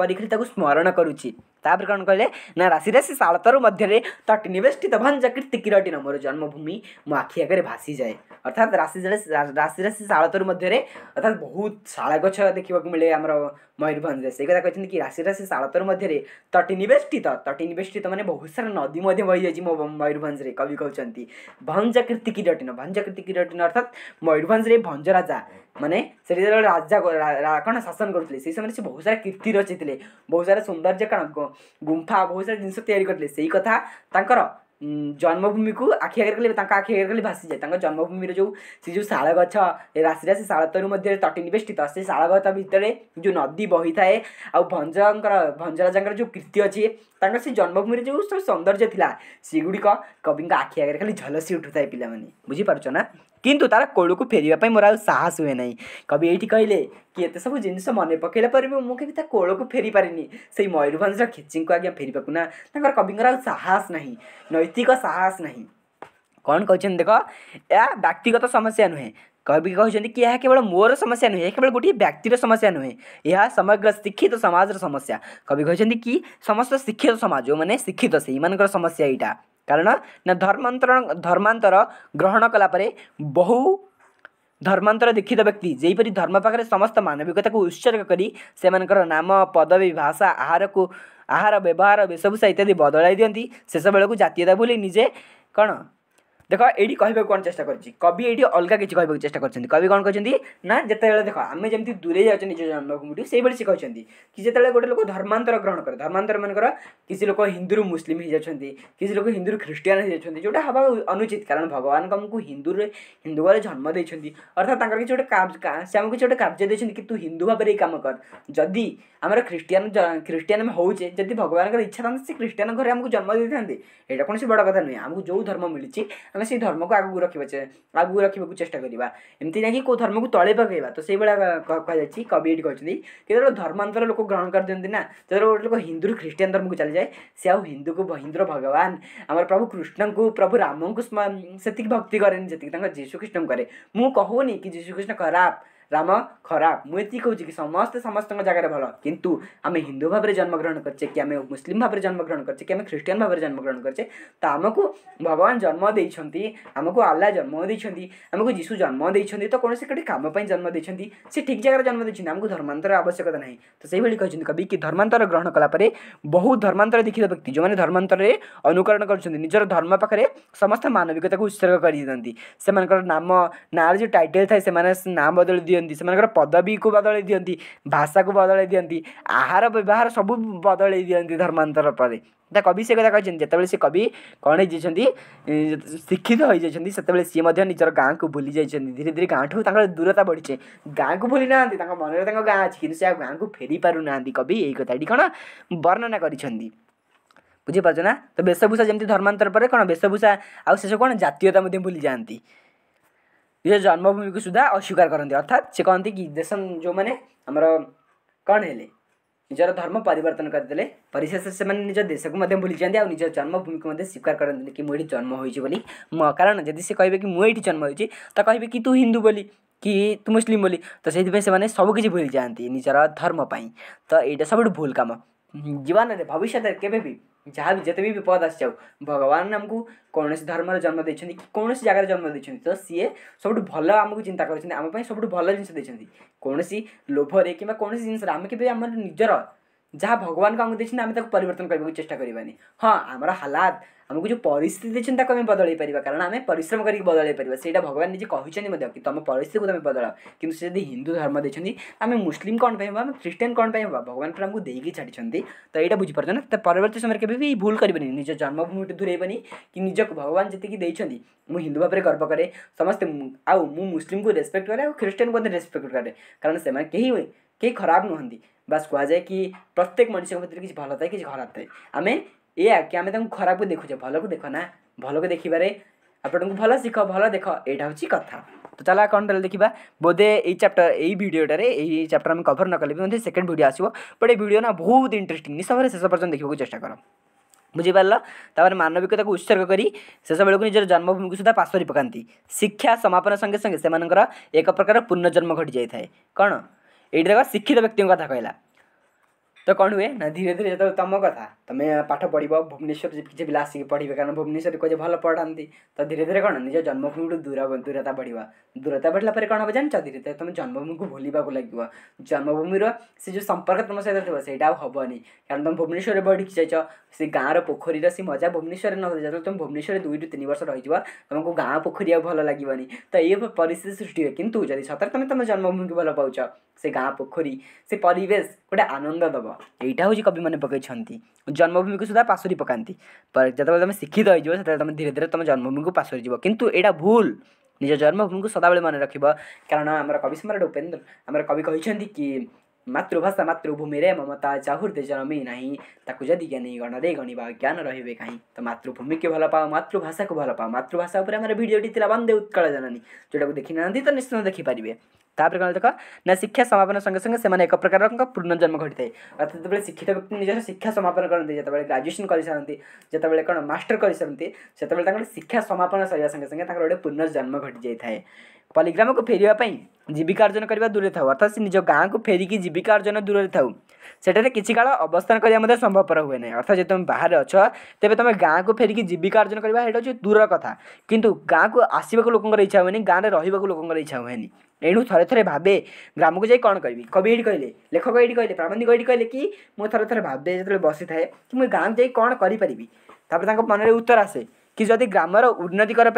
Speaker 1: ପରିଘଟିତାକୁ ସ୍ମରଣ କରୁଛି ତାପରେ କ'ଣ କହିଲେ ନା ରାଶି ରାଶି ଶାଳତରୁ ମଧ୍ୟରେ ତଟ ନିବେଷ୍ଟିତ ଭଞ୍ଜ କୀର୍ତ୍ତି କିରଟିନ ମୋର ଜନ୍ମଭୂମି ମୋ ଆଖି ଆଗରେ ଭାସିଯାଏ ଅର୍ଥାତ୍ ରାଶି ରାଶି ରାଶି ଶାଳତରୁ ମଧ୍ୟରେ ଅର୍ଥାତ୍ ବହୁତ ଶାଳ ଗଛ ଦେଖିବାକୁ ମିଳେ ଆମର ମୟୂରଭଞ୍ଜ ରେ ସେଇ କଥା କହିଛନ୍ତି କି ରାଶି ରାଶି ଶାଳତର ମଧ୍ୟରେ ତଟିନିବେଷ୍ଟିତ ତଟିନିବେଷ୍ଟିତ ମାନେ ବହୁତ ସାରା ନଦୀ ମଧ୍ୟ ବହିଯାଇଛି ମୋ ମୟୂରଭଞ୍ଜରେ କବି କହୁଛନ୍ତି ଭଞ୍ଜ କୀର୍ତ୍ତି କିରଟିନ ଭଞ୍ଜ କୀର୍ତ୍ତି କିରଟିନ ଅର୍ଥାତ୍ ମୟୂରଭଞ୍ଜରେ ଭଞ୍ଜ ରାଜା ମାନେ ସେଠି ଯେତେବେଳେ ରାଜା କ'ଣ ଶାସନ କରୁଥିଲେ ସେଇ ସମୟରେ ସେ ବହୁତ ସାରା କୀର୍ତ୍ତି ରଚିଥିଲେ ବହୁତ ସାରା ସୌନ୍ଦର୍ଯ୍ୟ କ'ଣ ଗୁମ୍ଫା ବହୁତ ସାରା ଜିନିଷ ତିଆରି କରିଥିଲେ ସେଇ କଥା ତାଙ୍କର ଜନ୍ମଭୂମିକୁ ଆଖି ଆଗରେ କଲେ ତାଙ୍କ ଆଖି ଆଗରେ କଲେ ଭାସିଯାଏ ତାଙ୍କ ଜନ୍ମଭୂମିର ଯେଉଁ ସେ ଯେଉଁ ଶାଳ ଗଛ ରାଶି ରାଶି ଶାଳ ମଧ୍ୟରେ ତଟି ନିବେଷ୍ଟିତ ସେ ଶାଳ ଗଛ ଭିତରେ ଯେଉଁ ନଦୀ ବହିଥାଏ ଆଉ ଭଞ୍ଜଙ୍କର ଭଞ୍ଜରାଜାଙ୍କର ଯେଉଁ କୀର୍ତ୍ତି ଅଛି ତାଙ୍କ ସେ ଜନ୍ମଭୂମିରେ ଯେଉଁ ସବୁ ସୌନ୍ଦର୍ଯ୍ୟ ଥିଲା ସେଗୁଡ଼ିକ କବିଙ୍କ ଆଖି ଆଗରେ ଖାଲି ଝଲସି ଉଠୁଥାଏ ପିଲାମାନେ ବୁଝିପାରୁଛ ନା କିନ୍ତୁ ତାର କୋଳକୁ ଫେରିବା ପାଇଁ ମୋର ଆଉ ସାହସ ହୁଏ ନାହିଁ କବି ଏଇଠି କହିଲେ କି ଏତେ ସବୁ ଜିନିଷ ମନେ ପକାଇଲା ପରେ ବି ମୁଁ କେବେ ତା କୋଳକୁ ଫେରି ପାରିନି ସେଇ ମୟୂରଭଞ୍ଜର ଖିଚିଙ୍କୁ ଆଜ୍ଞା ଫେରିବାକୁ ନା ତାଙ୍କର କବିଙ୍କର ଆଉ ସାହସ ନାହିଁ ନୈତିକ ସାହସ ନାହିଁ କ'ଣ କହିଛନ୍ତି ଦେଖ ଏହା ବ୍ୟକ୍ତିଗତ ସମସ୍ୟା ନୁହେଁ କହିବି କହିଛନ୍ତି କି ଏହା କେବଳ ମୋର ସମସ୍ୟା ନୁହେଁ ଏହା କେବଳ ଗୋଟିଏ ବ୍ୟକ୍ତିର ସମସ୍ୟା ନୁହେଁ ଏହା ସମଗ୍ର ଶିକ୍ଷିତ ସମାଜର ସମସ୍ୟା କବି କହିଛନ୍ତି କି ସମସ୍ତ ଶିକ୍ଷିତ ସମାଜ ଯେଉଁମାନେ ଶିକ୍ଷିତ ସେଇମାନଙ୍କର ସମସ୍ୟା ଏଇଟା କାରଣ ନା ଧର୍ମାନ୍ତରଣ ଧର୍ମାନ୍ତର ଗ୍ରହଣ କଲାପରେ ବହୁ ଧର୍ମାନ୍ତର ଦୀକ୍ଷିତ ବ୍ୟକ୍ତି ଯେପରି ଧର୍ମ ପାଖରେ ସମସ୍ତ ମାନବିକତାକୁ ଉତ୍ସର୍ଗ କରି ସେମାନଙ୍କର ନାମ ପଦବୀ ଭାଷା ଆହାରକୁ ଆହାର ବ୍ୟବହାର ବେଶଭୂଷା ଇତ୍ୟାଦି ବଦଳାଇ ଦିଅନ୍ତି ଶେଷବେଳକୁ ଜାତୀୟତା ଭୁଲି ନିଜେ କ'ଣ ଦେଖ ଏଇଠି କହିବାକୁ କ'ଣ ଚେଷ୍ଟା କରିଛି କବି ଏଇଠି ଅଲଗା କିଛି କହିବାକୁ ଚେଷ୍ଟା କରିଛନ୍ତି କବି କ'ଣ କହିଛନ୍ତି ନା ଯେତେବେଳେ ଦେଖ ଆମେ ଯେମିତି ଦୂରେଇ ଯାଉଛେ ନିଜ ଜନ୍ମଭୂମିଠୁ ସେଇଭଳି ସେ କହିଛନ୍ତି କି ଯେତେବେଳେ ଗୋଟେ ଲୋକ ଧର୍ମାନ୍ତର ଗ୍ରହଣ କରେ ଧର୍ମାନ୍ତର ମାନଙ୍କର କିଛି ଲୋକ ହିନ୍ଦୁରୁ ମୁସଲିମ୍ ହେଇଯାଉଛନ୍ତି କିଛି ଲୋକ ହିନ୍ଦୁରୁ ଖ୍ରୀଷ୍ଟିଆନ ହେଇଯାଉଛନ୍ତି ଯେଉଁଟା ହେବା ଅନୁଚିତ କାରଣ ଭଗବାନ ଆମକୁ ହିନ୍ଦୁରେ ହିନ୍ଦୁ ଭାବରେ ଜନ୍ମ ଦେଇଛନ୍ତି ଅର୍ଥାৎ ତାଙ୍କର କିଛି ଗୋଟେ ସେ ଆମକୁ କିଛି ଗୋଟେ କାର୍ଯ୍ୟ ଦେଇଛନ୍ତି କି ତୁ ହିନ୍ଦୁ ଭାବରେ ଏଇ କାମ କର ଯଦି ଆମର ଖ୍ରୀଷ୍ଟିଆନ ଖ୍ରୀଷ୍ଟିଆନ ହେଉଛେ ଯଦି ଭଗବାନଙ୍କର ଇଚ୍ଛା ଥାନ୍ତା ସେ ଖ୍ରୀଷ୍ଟିଆନ ଘରେ ଆମକୁ ଜନ୍ମ ଦେଇଥାନ୍ତି ଏଇଟା କୌଣସି ବଡ଼ କଥା ନୁହେଁ ଆମକୁ ଯେଉଁ ଧର୍ମ ମିଳିଛି ଆମେ সেই ধর্মক আগু গু রাখিবচে আগু গু রাখিব কো চেষ্টা করিবা এমতি নাহি কো ধর্মক তળે পা গৈবা তো সেইবা ক কয়া যাইচি কবি এড কইছনি কেন ধর্মান্তর লোকক গ্রহণ কর দেন না যেহটো লোক হিন্দু কৃষ্ খ্রিস্টান ধর্মক চলে যায় সেই আউ হিন্দুক মহীন্দ্র ভগবান আমাৰ প্রভু কৃষ্ণক প্রভু রামক সম্মান সেতিক ভক্তি করেন যতেক তেনকে যীশু কৃষ্ণম করে মু কহুনি কি যীশু কৃষ্ণ খারাপ ରାମ ଖରାପ ମୁଁ ଏତିକି କହୁଛି କି ସମସ୍ତେ ସମସ୍ତଙ୍କ ଜାଗାରେ ଭଲ କିନ୍ତୁ ଆମେ ହିନ୍ଦୁ ଭାବରେ ଜନ୍ମଗ୍ରହଣ କରିଛେ କି ଆମେ ମୁସଲିମ୍ ଭାବରେ ଜନ୍ମଗ୍ରହଣ କରିଛେ କି ଆମେ ଖ୍ରୀଷ୍ଟିଆନ ଭାବରେ ଜନ୍ମଗ୍ରହଣ କରିଛେ ତ ଆମକୁ ଭଗବାନ ଜନ୍ମ ଦେଇଛନ୍ତି ଆମକୁ ଆଲ୍ଲା ଜନ୍ମ ଦେଇଛନ୍ତି ଆମକୁ ଯୀଶୁ ଜନ୍ମ ଦେଇଛନ୍ତି ତ କୌଣସି ଗୋଟେ କାମ ପାଇଁ ଜନ୍ମ ଦେଇଛନ୍ତି ସେ ଠିକ୍ ଜାଗାରେ ଜନ୍ମ ଦେଇଛନ୍ତି ଆମକୁ ଧର୍ମାନ୍ତର ଆବଶ୍ୟକତା ନାହିଁ ତ ସେଇଭଳି କହିଛନ୍ତି କବି କି ଧର୍ମାନ୍ତର ଗ୍ରହଣ କଲାପରେ ବହୁତ ଧର୍ମାନ୍ତର ଦୀକ୍ଷିତ ବ୍ୟକ୍ତି ଯେଉଁମାନେ ଧର୍ମାନ୍ତରରେ ଅନୁକରଣ କରୁଛନ୍ତି ନିଜର ଧର୍ମ ପାଖରେ ସମସ୍ତ ମାନବିକତାକୁ ଉତ୍ସର୍ଗ କରିଦିଅନ୍ତି ସେମାନଙ୍କର ନାମ ନାଁରେ ଯେଉଁ ଟାଇଟେଲ୍ ଥାଏ ସେମାନେ ନାଁ ବଦଳି ଦିଅନ୍ତି ଦିଅନ୍ତି ସେମାନଙ୍କର ପଦବୀକୁ ବଦଳେଇ ଦିଅନ୍ତି ଭାଷାକୁ ବଦଳେଇ ଦିଅନ୍ତି ଆହାର ବ୍ୟବହାର ସବୁ ବଦଳେଇ ଦିଅନ୍ତି ଧର୍ମାନ୍ତର ପରେ ତା କବି ସେ କଥା କହିଛନ୍ତି ଯେତେବେଳେ ସେ କବି କ'ଣ ହେଇଯାଇଛନ୍ତି ଶିକ୍ଷିତ ହୋଇଯାଇଛନ୍ତି ସେତେବେଳେ ସିଏ ମଧ୍ୟ ନିଜର ଗାଁକୁ ଭୁଲି ଯାଇଛନ୍ତି ଧୀରେ ଧୀରେ ଗାଁଠୁ ତାଙ୍କର ଦୂରତା ବଢ଼ିଛେ ଗାଁକୁ ଭୁଲି ନାହାନ୍ତି ତାଙ୍କ ମନରେ ତାଙ୍କ ଗାଁ ଅଛି କିନ୍ତୁ ସେ ଆଉ ଗାଁକୁ ଫେରି ପାରୁନାହାନ୍ତି କବି ଏଇ କଥାଟି କ'ଣ ବର୍ଣ୍ଣନା କରିଛନ୍ତି ବୁଝିପାରୁଛ ନା ତ ବେଶଭୂଷା ଯେମିତି ଧର୍ମାନ୍ତର ପରେ କ'ଣ ବେଶଭୂଷା ଆଉ ସେସବୁ କ'ଣ ଜାତୀୟତା ମଧ୍ୟ ଭୁଲି ଯାଆନ୍ତି ନିଜ ଜନ୍ମଭୂମିକୁ ସୁଦ୍ଧା ଅସ୍ୱୀକାର କରନ୍ତି ଅର୍ଥାତ୍ ସେ କହନ୍ତି କି ଦେଶ ଯେଉଁମାନେ ଆମର କ'ଣ ହେଲେ ନିଜର ଧର୍ମ ପରିବର୍ତ୍ତନ କରିଦେଲେ ପରିଶେଷ ସେମାନେ ନିଜ ଦେଶକୁ ମଧ୍ୟ ଭୁଲିଯାନ୍ତି ଆଉ ନିଜ ଜନ୍ମଭୂମିକୁ ମଧ୍ୟ ସ୍ୱୀକାର କରନ୍ତିନି କି ମୁଁ ଏଠି ଜନ୍ମ ହୋଇଛି ବୋଲି କାରଣ ଯଦି ସେ କହିବେ କି ମୁଁ ଏଇଠି ଜନ୍ମ ହୋଇଛି ତ କହିବେ କି ତୁ ହିନ୍ଦୁ ବୋଲି କି ତୁ ମୁସଲିମ୍ ବୋଲି ତ ସେଇଥିପାଇଁ ସେମାନେ ସବୁକିଛି ଭୁଲି ଯାଆନ୍ତି ନିଜର ଧର୍ମ ପାଇଁ ତ ଏଇଟା ସବୁଠୁ ଭୁଲ କାମ ଜୀବନରେ ଭବିଷ୍ୟତରେ କେବେ ବି जहाँ भी जिते भी विपद आसी जाऊ भगवान आमको कौन धर्म जन्म देखते कौन जगार जन्म देखते तो सी सब भल आमको चिंता करमपाई सब भल जिन कौन लोभर कि कौन जिन निजर जहाँ भगवान को आमको देखते आम पर करने चेषा करानी हाँ आमर हालात ଆମକୁ ଯେଉଁ ପରିସ୍ଥିତି ଦେଇଛନ୍ତି ତାକୁ ଆମେ ବଦଳାଇ ପାରିବା କାରଣ ଆମେ ପରିଶ୍ରମ କରିକି ବଦଳାଇ ପାରିବା ସେଇଟା ଭଗବାନ ନିଜେ କହିଛନ୍ତି ମଧ୍ୟ କି ତୁମ ପରିସ୍ଥିତିକୁ ତୁମେ ବଦଳାଅ କିନ୍ତୁ ସେ ଯଦି ହିନ୍ଦୁ ଧର୍ମ ଦେଇଛନ୍ତି ଆମେ ମୁସଲିମ୍ କ'ଣ ପାଇଁ ହେବା ଆମେ ଖ୍ରୀଷ୍ଟିଆନ୍ କ'ଣ ପାଇଁ ହେବା ଭଗବାନ ପୁରା ଆମକୁ ଦେଇକି ଛାଡ଼ିଛନ୍ତି ତ ଏଇଟା ବୁଝିପାରୁଛ ନା ତ ପରବର୍ତ୍ତୀ ସମୟରେ କେବେ ବି ଭୁଲ କରିବେନି ନିଜ ଜନ୍ମଭୂମିଠୁ ଦୂରେଇବନି କି ନିଜକୁ ଭଗବାନ ଯେତିକି ଦେଇଛନ୍ତି ମୁଁ ହିନ୍ଦୁ ଭାବରେ ଗର୍ବ କରେ ସମସ୍ତେ ଆଉ ମୁଁ ମୁସଲିମକୁ ରେସପେକ୍ଟ କରେ ଆଉ ଖ୍ରୀଷ୍ଟିଆନକୁ ମଧ୍ୟ ରେସପେକ୍ଟ କରେ କାରଣ ସେମାନେ କେହି କେହି ଖରାପ ନୁହନ୍ତି ବାସ୍ କୁହାଯାଏ କି ପ୍ରତ୍ୟେକ ମଣିଷଙ୍କ ଭିତରେ କିଛି ଭଲ ଥାଏ କିଛି ଖରାପ ଥାଏ ଆମେ या कि आम खराब को देखु भल को देख ना भल को देखे आपण को भल शिख भल देख या हूँ कथा तो चल कौन टेल देखा बोधे ये चैप्टर ये भिडियोटा यही चैप्टर आम कभर नक मतलब सेकेंड भिड आसो बट ये भिडियो ना बहुत इंटरेस्ट निश्चा भाव शेष पर्यटन देखा चेस्ट कर बुझीपारे मानविकता को उत्सर्ग कर शेष बेलू को निजर जन्मभूमि को सुधा पासरी पका शिक्षा समापन संगे संगे से एक प्रकार पुनर्जन्म घटी जाए कौन ये शिक्षित व्यक्ति कथा कहला ତ କ'ଣ ହୁଏ ନା ଧୀରେ ଧୀରେ ଯେତେବେଳେ ତମ କଥା ତମେ ପାଠ ପଢ଼ିବ ଭୁବନେଶ୍ୱର କିଛି ପିଲା ଆସିକି ପଢ଼ିବେ କାରଣ ଭୁବନେଶ୍ୱରରେ କହିଲେ ଭଲ ପଢ଼ାନ୍ତି ତ ଧୀରେ ଧୀରେ କ'ଣ ନିଜ ଜନ୍ମଭୂମିଠୁ ଦୂର ଦୂରତା ବଢ଼ିବ ଦୂରତା ବଢ଼ିଲା ପରେ କ'ଣ ହେବ ଜାଣିଛ ଧୀରେ ଧୀରେ ତମେ ଜନ୍ମଭୂମିକୁ ଭୁଲିବାକୁ ଲାଗିବ ଜନ୍ମଭୂମିର ସେ ଯେଉଁ ସମ୍ପର୍କ ତମ ସହିତ ଥିବ ସେଇଟା ଆଉ ହେବନି କାରଣ ତମେ ଭୁବନେଶ୍ୱରରେ ବଢ଼ିକି ଯାଇଛ ସେ ଗାଁର ପୋଖରୀର ସେ ମଜା ଭୁବନେଶ୍ୱରରେ ନ ଯେତେବେଳେ ତମେ ଭୁବନେଶ୍ୱରରେ ଦୁଇରୁ ତିନି ବର୍ଷ ରହିଯିବ ତମକୁ ଗାଁ ପୋଖରୀ ଆଉ ଭଲ ଲାଗିବନି ତ ଏଇ ପରିସ୍ଥିତି ସୃଷ୍ଟି ହୁଏ କିନ୍ତୁ ଯଦି ସତରେ ତମେ ତମ ଜନ୍ମଭୂମିକୁ ଭଲ ପାଉଛ ସେ ଗାଁ ପୋଖରୀ ସେ ପରିବେଶ ଗୋଟେ ଆନନ୍ଦ ଦେବ ଏଇଟା ହେଉଛି କବିମାନେ ପକାଇଛନ୍ତି ଜନ୍ମଭୂମିକୁ ସୁଦ୍ଧା ପାଶୋରି ପକାନ୍ତି ଯେତେବେଳେ ତୁମେ ଶିକ୍ଷିତ ହୋଇଯିବ ସେତେବେଳେ ତୁମେ ଧୀରେ ଧୀରେ ତୁମ ଜନ୍ମଭୂମିକୁ ପାଶୋରି ଯିବ କିନ୍ତୁ ଏଇଟା ଭୁଲ ନିଜ ଜନ୍ମଭୂମିକୁ ସଦାବେଳେ ମନେ ରଖିବ କାରଣ ଆମର କବି ସମ୍ରାଟ ଉପେନ୍ଦ୍ର ଆମର କବି କହିଛନ୍ତି କି ମାତୃଭାଷା ମାତୃଭୂମିରେ ମମତା ଚାହୁର୍ଦ୍ଦେ ଜନମି ନାହିଁ ତାକୁ ଯଦି ଜ୍ଞାନୀ ଗଣରେ ଗଣିବା ଜ୍ଞାନ ରହିବେ କାହିଁ ତ ମାତୃଭୂମିକୁ ଭଲ ପାଅ ମାତୃଭାଷାକୁ ଭଲ ପାଅ ମାତୃଭାଷା ଉପରେ ଆମର ଭିଡ଼ିଓଟି ଥିଲା ବନ୍ଦେ ଉତ୍କଳ ଜନନୀ ଯେଉଁଟାକୁ ଦେଖିନାହାନ୍ତି ତ ନିଶ୍ଚିନ୍ତ ଦେଖିପାରିବେ ତାପରେ କ'ଣ ଦେଖ ନା ଶିକ୍ଷା ସମାପନ ସଙ୍ଗେ ସଙ୍ଗେ ସେମାନେ ଏକ ପ୍ରକାରଙ୍କ ପୁନର୍ଜନ୍ମ ଘଟିଥାଏ ଅର୍ଥାତ୍ ଯେତେବେଳେ ଶିକ୍ଷିତ ବ୍ୟକ୍ତି ନିଜର ଶିକ୍ଷା ସମାପନ କରନ୍ତି ଯେତେବେଳେ ଗ୍ରାଜୁଏସନ୍ କରିସାରନ୍ତି ଯେତେବେଳେ କ'ଣ ମାଷ୍ଟର କରିସାରନ୍ତି ସେତେବେଳେ ତାଙ୍କର ଶିକ୍ଷା ସମାପନ ସରିବା ସଙ୍ଗେ ସଙ୍ଗେ ତାଙ୍କର ଗୋଟେ ପୁନର୍ଜନ୍ମ ଘଟିଯାଇଥାଏ पलिग्राम को फेरवाई जीविका अर्जन करने दूर था अर्थात से निज गाँ को फेरिकी जीविका अर्जन दूर था सेठे किसी काल अवस्थान करने संभवपर हुए ना अर्थात जब तुम बाहर अच्छ तेज तुम गाँ को फेरिकी जीविका अर्जन करवा दूर कथ कि गाँव को आसवाक लोकर इच्छा हुए गाँव में रहीक लोकर इच्छा हुए एणु थे थे भावे ग्राम को जा कौन करी कवि ये कहे लेखक ये कहे प्रामाणिक ये कहे कि मुझे थे थे भावे जो बसी थाए कि मुझे गाँव जा कौन करपरि तक मन में उत्तर आसे कि जदि ग्राम उन्नति करें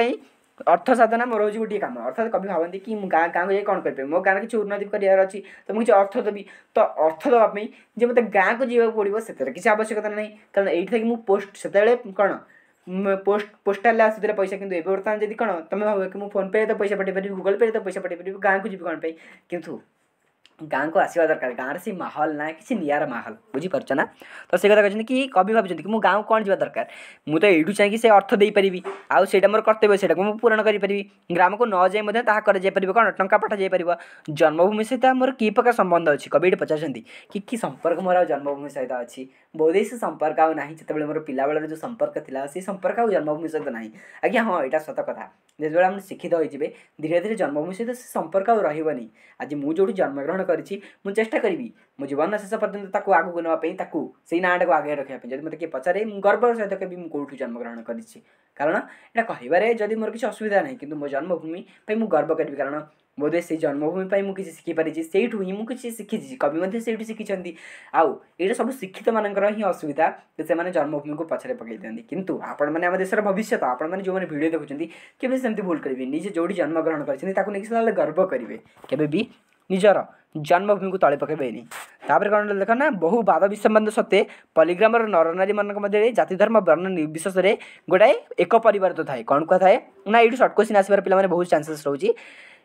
Speaker 1: ଅର୍ଥ ସାଧନା ମୋର ହେଉଛି ଗୋଟିଏ କାମ ଅର୍ଥାତ୍ କବି ଭାବନ୍ତି କି ମୁଁ ଗାଁ ଗାଁକୁ ଯାଇ କ'ଣ କରିପାରିବି ମୋ ଗାଁରେ କିଛି ଉନ୍ନତି କରିବାର ଅଛି ତ ମୁଁ କିଛି ଅର୍ଥ ଦେବି ତ ଅର୍ଥ ଦେବା ପାଇଁ ଯେ ମୋତେ ଗାଁକୁ ଯିବାକୁ ପଡ଼ିବ ସେଥିରେ କିଛି ଆବଶ୍ୟକତା ନାହିଁ କାରଣ ଏଇଠି ଥାକି ମୁଁ ପୋଷ୍ଟ ସେତେବେଳେ କ'ଣ ପୋଷ୍ଟ ପୋଷ୍ଟାଲରେ ଆସୁଥିଲା ପଇସା କିନ୍ତୁ ଏବେ ବର୍ତ୍ତମାନ ଯଦି କ'ଣ ତୁମେ ଭାବ କି ମୁଁ ଫୋନ୍ପେରେ ତ ପଇସା ପଠାଇ ପାରିବି ଗୁଗଲ୍ ପେରେ ତ ପଇସା ପଠାଇ ପାରିବି ଗାଁକୁ ଯିବି କ'ଣ ପାଇଁ କିନ୍ତୁ ଗାଁକୁ ଆସିବା ଦରକାର ଗାଁରେ ସେ ମାହଲ ନାହିଁ କିଛି ନିଆରା ମାହଲ ବୁଝିପାରୁଛ ନା ତ ସେ କଥା କହିଛନ୍ତି କି କବି ଭାବିଛନ୍ତି କି ମୁଁ ଗାଁକୁ କ'ଣ ଯିବା ଦରକାର ମୁଁ ତ ଏଇଠୁ ଯାଇକି ସେ ଅର୍ଥ ଦେଇପାରିବି ଆଉ ସେଇଟା ମୋର କର୍ତ୍ତବ୍ୟ ସେଇଟାକୁ ମୁଁ ପୂରଣ କରିପାରିବି ଗ୍ରାମକୁ ନ ଯାଇ ମଧ୍ୟ ତାହା କରାଯାଇପାରିବ କ'ଣ ଟଙ୍କା ପଠାଯାଇପାରିବ ଜନ୍ମଭୂମି ସହିତ ମୋର କି ପ୍ରକାର ସମ୍ବନ୍ଧ ଅଛି କବି ଏଠି ପଚାରୁଛନ୍ତି କି କି ସମ୍ପର୍କ ମୋର ଆଉ ଜନ୍ମଭୂମି ସହିତ ଅଛି ବୋଧେ ସେ ସମ୍ପର୍କ ଆଉ ନାହିଁ ଯେତେବେଳେ ମୋର ପିଲାବେଳର ଯେଉଁ ସମ୍ପର୍କ ଥିଲା ସେ ସମ୍ପର୍କ ଆଉ ଜନ୍ମଭୂମି ସହିତ ନାହିଁ ଆଜ୍ଞା ହଁ ଏଇଟା ସତ କଥା ଯେତେବେଳେ ଆମେ ଶିକ୍ଷିତ ହୋଇଯିବେ ଧୀରେ ଧୀରେ ଜନ୍ମଭୂମି ସହିତ ସେ ସମ୍ପର୍କ ଆଉ ରହିବନି ଆଜି ମୁଁ ଯେଉଁଠି ଜନ୍ମଗ୍ରହଣ କରିଛି ମୁଁ ଚେଷ୍ଟା କରିବି ମୋ ଜୀବନର ଶେଷ ପର୍ଯ୍ୟନ୍ତ ତାକୁ ଆଗକୁ ନେବା ପାଇଁ ତାକୁ ସେଇ ନାଁଟାକୁ ଆଗରେ ରଖିବା ପାଇଁ ଯଦି ମୋତେ କିଏ ପଚାରେ ମୁଁ ଗର୍ବର ସହିତ କେବି ମୁଁ କେଉଁଠୁ ଜନ୍ମଗ୍ରହଣ କରିଛି କାରଣ ଏଇଟା କହିବାରେ ଯଦି ମୋର କିଛି ଅସୁବିଧା ନାହିଁ କିନ୍ତୁ ମୋ ଜନ୍ମଭୂମି ପାଇଁ ମୁଁ ଗର୍ବ କରିବି କାରଣ ବୋଧେ ସେଇ ଜନ୍ମଭୂମି ପାଇଁ ମୁଁ କିଛି ଶିଖିପାରିଛି ସେଇଠୁ ହିଁ ମୁଁ କିଛି ଶିଖିଛି କବି ମଧ୍ୟ ସେଇଠୁ ଶିଖିଛନ୍ତି ଆଉ ଏଇଟା ସବୁ ଶିକ୍ଷିତମାନଙ୍କର ହିଁ ଅସୁବିଧା ଯେ ସେମାନେ ଜନ୍ମଭୂମିକୁ ପଛରେ ପକାଇ ଦିଅନ୍ତି କିନ୍ତୁ ଆପଣମାନେ ଆମ ଦେଶର ଭବିଷ୍ୟତ ଆପଣମାନେ ଯେଉଁମାନେ ଭିଡ଼ିଓ ଦେଖୁଛନ୍ତି କେବେ ସେମିତି ଭୁଲ କରିବେ ନିଜେ ଯେଉଁଠି ଜନ୍ମଗ୍ରହଣ କରିଛନ୍ତି ତାକୁ ନେଇକି ସେମାନେ ଗର୍ବ କରିବେ କେବେ ବି ନିଜର ଜନ୍ମଭୂମିକୁ ତଳେ ପକାଇବେନି ତାପରେ କ'ଣ ଲେଖ ନା ବହୁ ବାଦ ବିସମ୍ବାଦ ସତ୍ତ୍ୱେ ପଲିଗ୍ରାମର ନରନାରୀମାନଙ୍କ ମଧ୍ୟରେ ଜାତି ଧର୍ମ ବର୍ଣ୍ଣ ନିର୍ବିଶେଷରେ ଗୋଟାଏ ଏକ ପରିବାର ତ ଥାଏ କ'ଣ କୁହାଥାଏ ନା ଏଇଠୁ ସର୍ଟ କ୍ୱେଶ୍ଚିନ୍ ଆସିବାର ପିଲାମାନେ ବହୁତ ଚାନ୍ସେସ୍ ରହୁଛି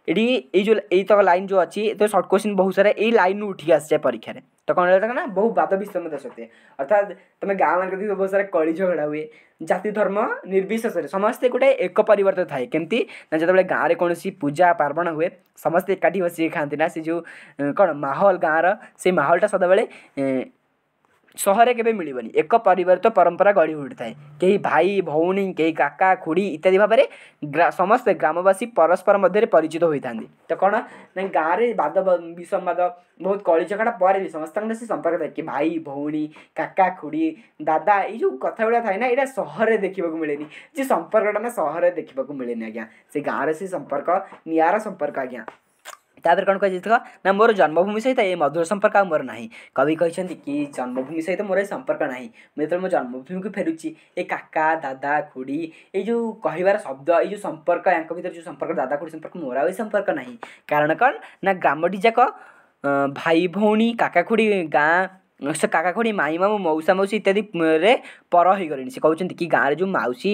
Speaker 1: ଏଠି ଏଇ ଯେଉଁ ଏଇତକ ଲାଇନ୍ ଯେଉଁ ଅଛି ଏଥିରେ ସର୍ଟ କୋଶ୍ଚିନ୍ ବହୁତ ସାରା ଏଇ ଲାଇନ୍ରୁ ଉଠିକି ଆସିଯାଏ ପରୀକ୍ଷାରେ ତ କ'ଣ ରହିଲା ନା ବହୁ ବାଦ ବିଷମତା ସତ୍ତ୍ୱେ ଅର୍ଥାତ୍ ତୁମେ ଗାଁମାନଙ୍କରେ ବି ବହୁତ ସାରା କଳି ଝଗଡ଼ା ହୁଏ ଜାତି ଧର୍ମ ନିର୍ବିଶେଷରେ ସମସ୍ତେ ଗୋଟେ ଏକ ପରିବର୍ତ୍ତ ଥାଏ କେମିତି ନା ଯେତେବେଳେ ଗାଁରେ କୌଣସି ପୂଜା ପାର୍ବଣ ହୁଏ ସମସ୍ତେ ଏକାଠି ବସିକି ଖାଆନ୍ତି ନା ସେ ଯେଉଁ କ'ଣ ମାହୋଲ ଗାଁର ସେଇ ମାହୋଲଟା ସଦାବେଳେ ସହରେ କେବେ ମିଳିବନି ଏକ ପରିବାରିତ ପରମ୍ପରା ଗଢ଼ି ଉଠିଥାଏ କେହି ଭାଇ ଭଉଣୀ କେହି କାକା ଖୁଡ଼ି ଇତ୍ୟାଦି ଭାବରେ ସମସ୍ତେ ଗ୍ରାମବାସୀ ପରସ୍ପର ମଧ୍ୟରେ ପରିଚିତ ହୋଇଥାନ୍ତି ତ କ'ଣ ନା ଗାଁରେ ବାଦ ବିସମ୍ବାଦ ବହୁତ କଳି ଝଗଡ଼ା ପରେ ବି ସମସ୍ତଙ୍କର ସେ ସମ୍ପର୍କ ଥାଏ କି ଭାଇ ଭଉଣୀ କାକା ଖୁଡ଼ି ଦାଦା ଏଇ ଯେଉଁ କଥା ଗୁଡ଼ା ଥାଏ ନା ଏଇଟା ସହରରେ ଦେଖିବାକୁ ମିଳେନି ଯେ ସମ୍ପର୍କଟା ନା ସହରରେ ଦେଖିବାକୁ ମିଳେନି ଆଜ୍ଞା ସେ ଗାଁରେ ସେ ସମ୍ପର୍କ ନିଆରା ସମ୍ପର୍କ ଆଜ୍ଞା ତାପରେ କ'ଣ କୁହାଯାଇଥିବ ନା ମୋର ଜନ୍ମଭୂମି ସହିତ ଏ ମଧୁର ସମ୍ପର୍କ ଆଉ ମୋର ନାହିଁ କବି କହିଛନ୍ତି କି ଜନ୍ମଭୂମି ସହିତ ମୋର ଏ ସମ୍ପର୍କ ନାହିଁ ମୁଁ ଯେତେବେଳେ ମୋ ଜନ୍ମଭୂମିକୁ ଫେରୁଛି ଏ କାକା ଦାଦା ଖୁଡ଼ି ଏଇ ଯେଉଁ କହିବାର ଶବ୍ଦ ଏଇ ଯେଉଁ ସମ୍ପର୍କ ୟାଙ୍କ ଭିତରେ ଯେଉଁ ସମ୍ପର୍କ ଦାଦା ଖୁଡ଼ି ସମ୍ପର୍କ ମୋର ଆଉ ଏ ସମ୍ପର୍କ ନାହିଁ କାରଣ କ'ଣ ନା ଗ୍ରାମଟି ଯାକ ଭାଇ ଭଉଣୀ କାକା ଖୁଡ଼ି ଗାଁ ସେ କାକା ଖୁଡ଼ି ମାଇଁ ମାମୁଁ ମଉସା ମାଉସୀ ଇତ୍ୟାଦିରେ ପର ହୋଇଗଲେଣି ସେ କହୁଛନ୍ତି କି ଗାଁରେ ଯେଉଁ ମାଉସୀ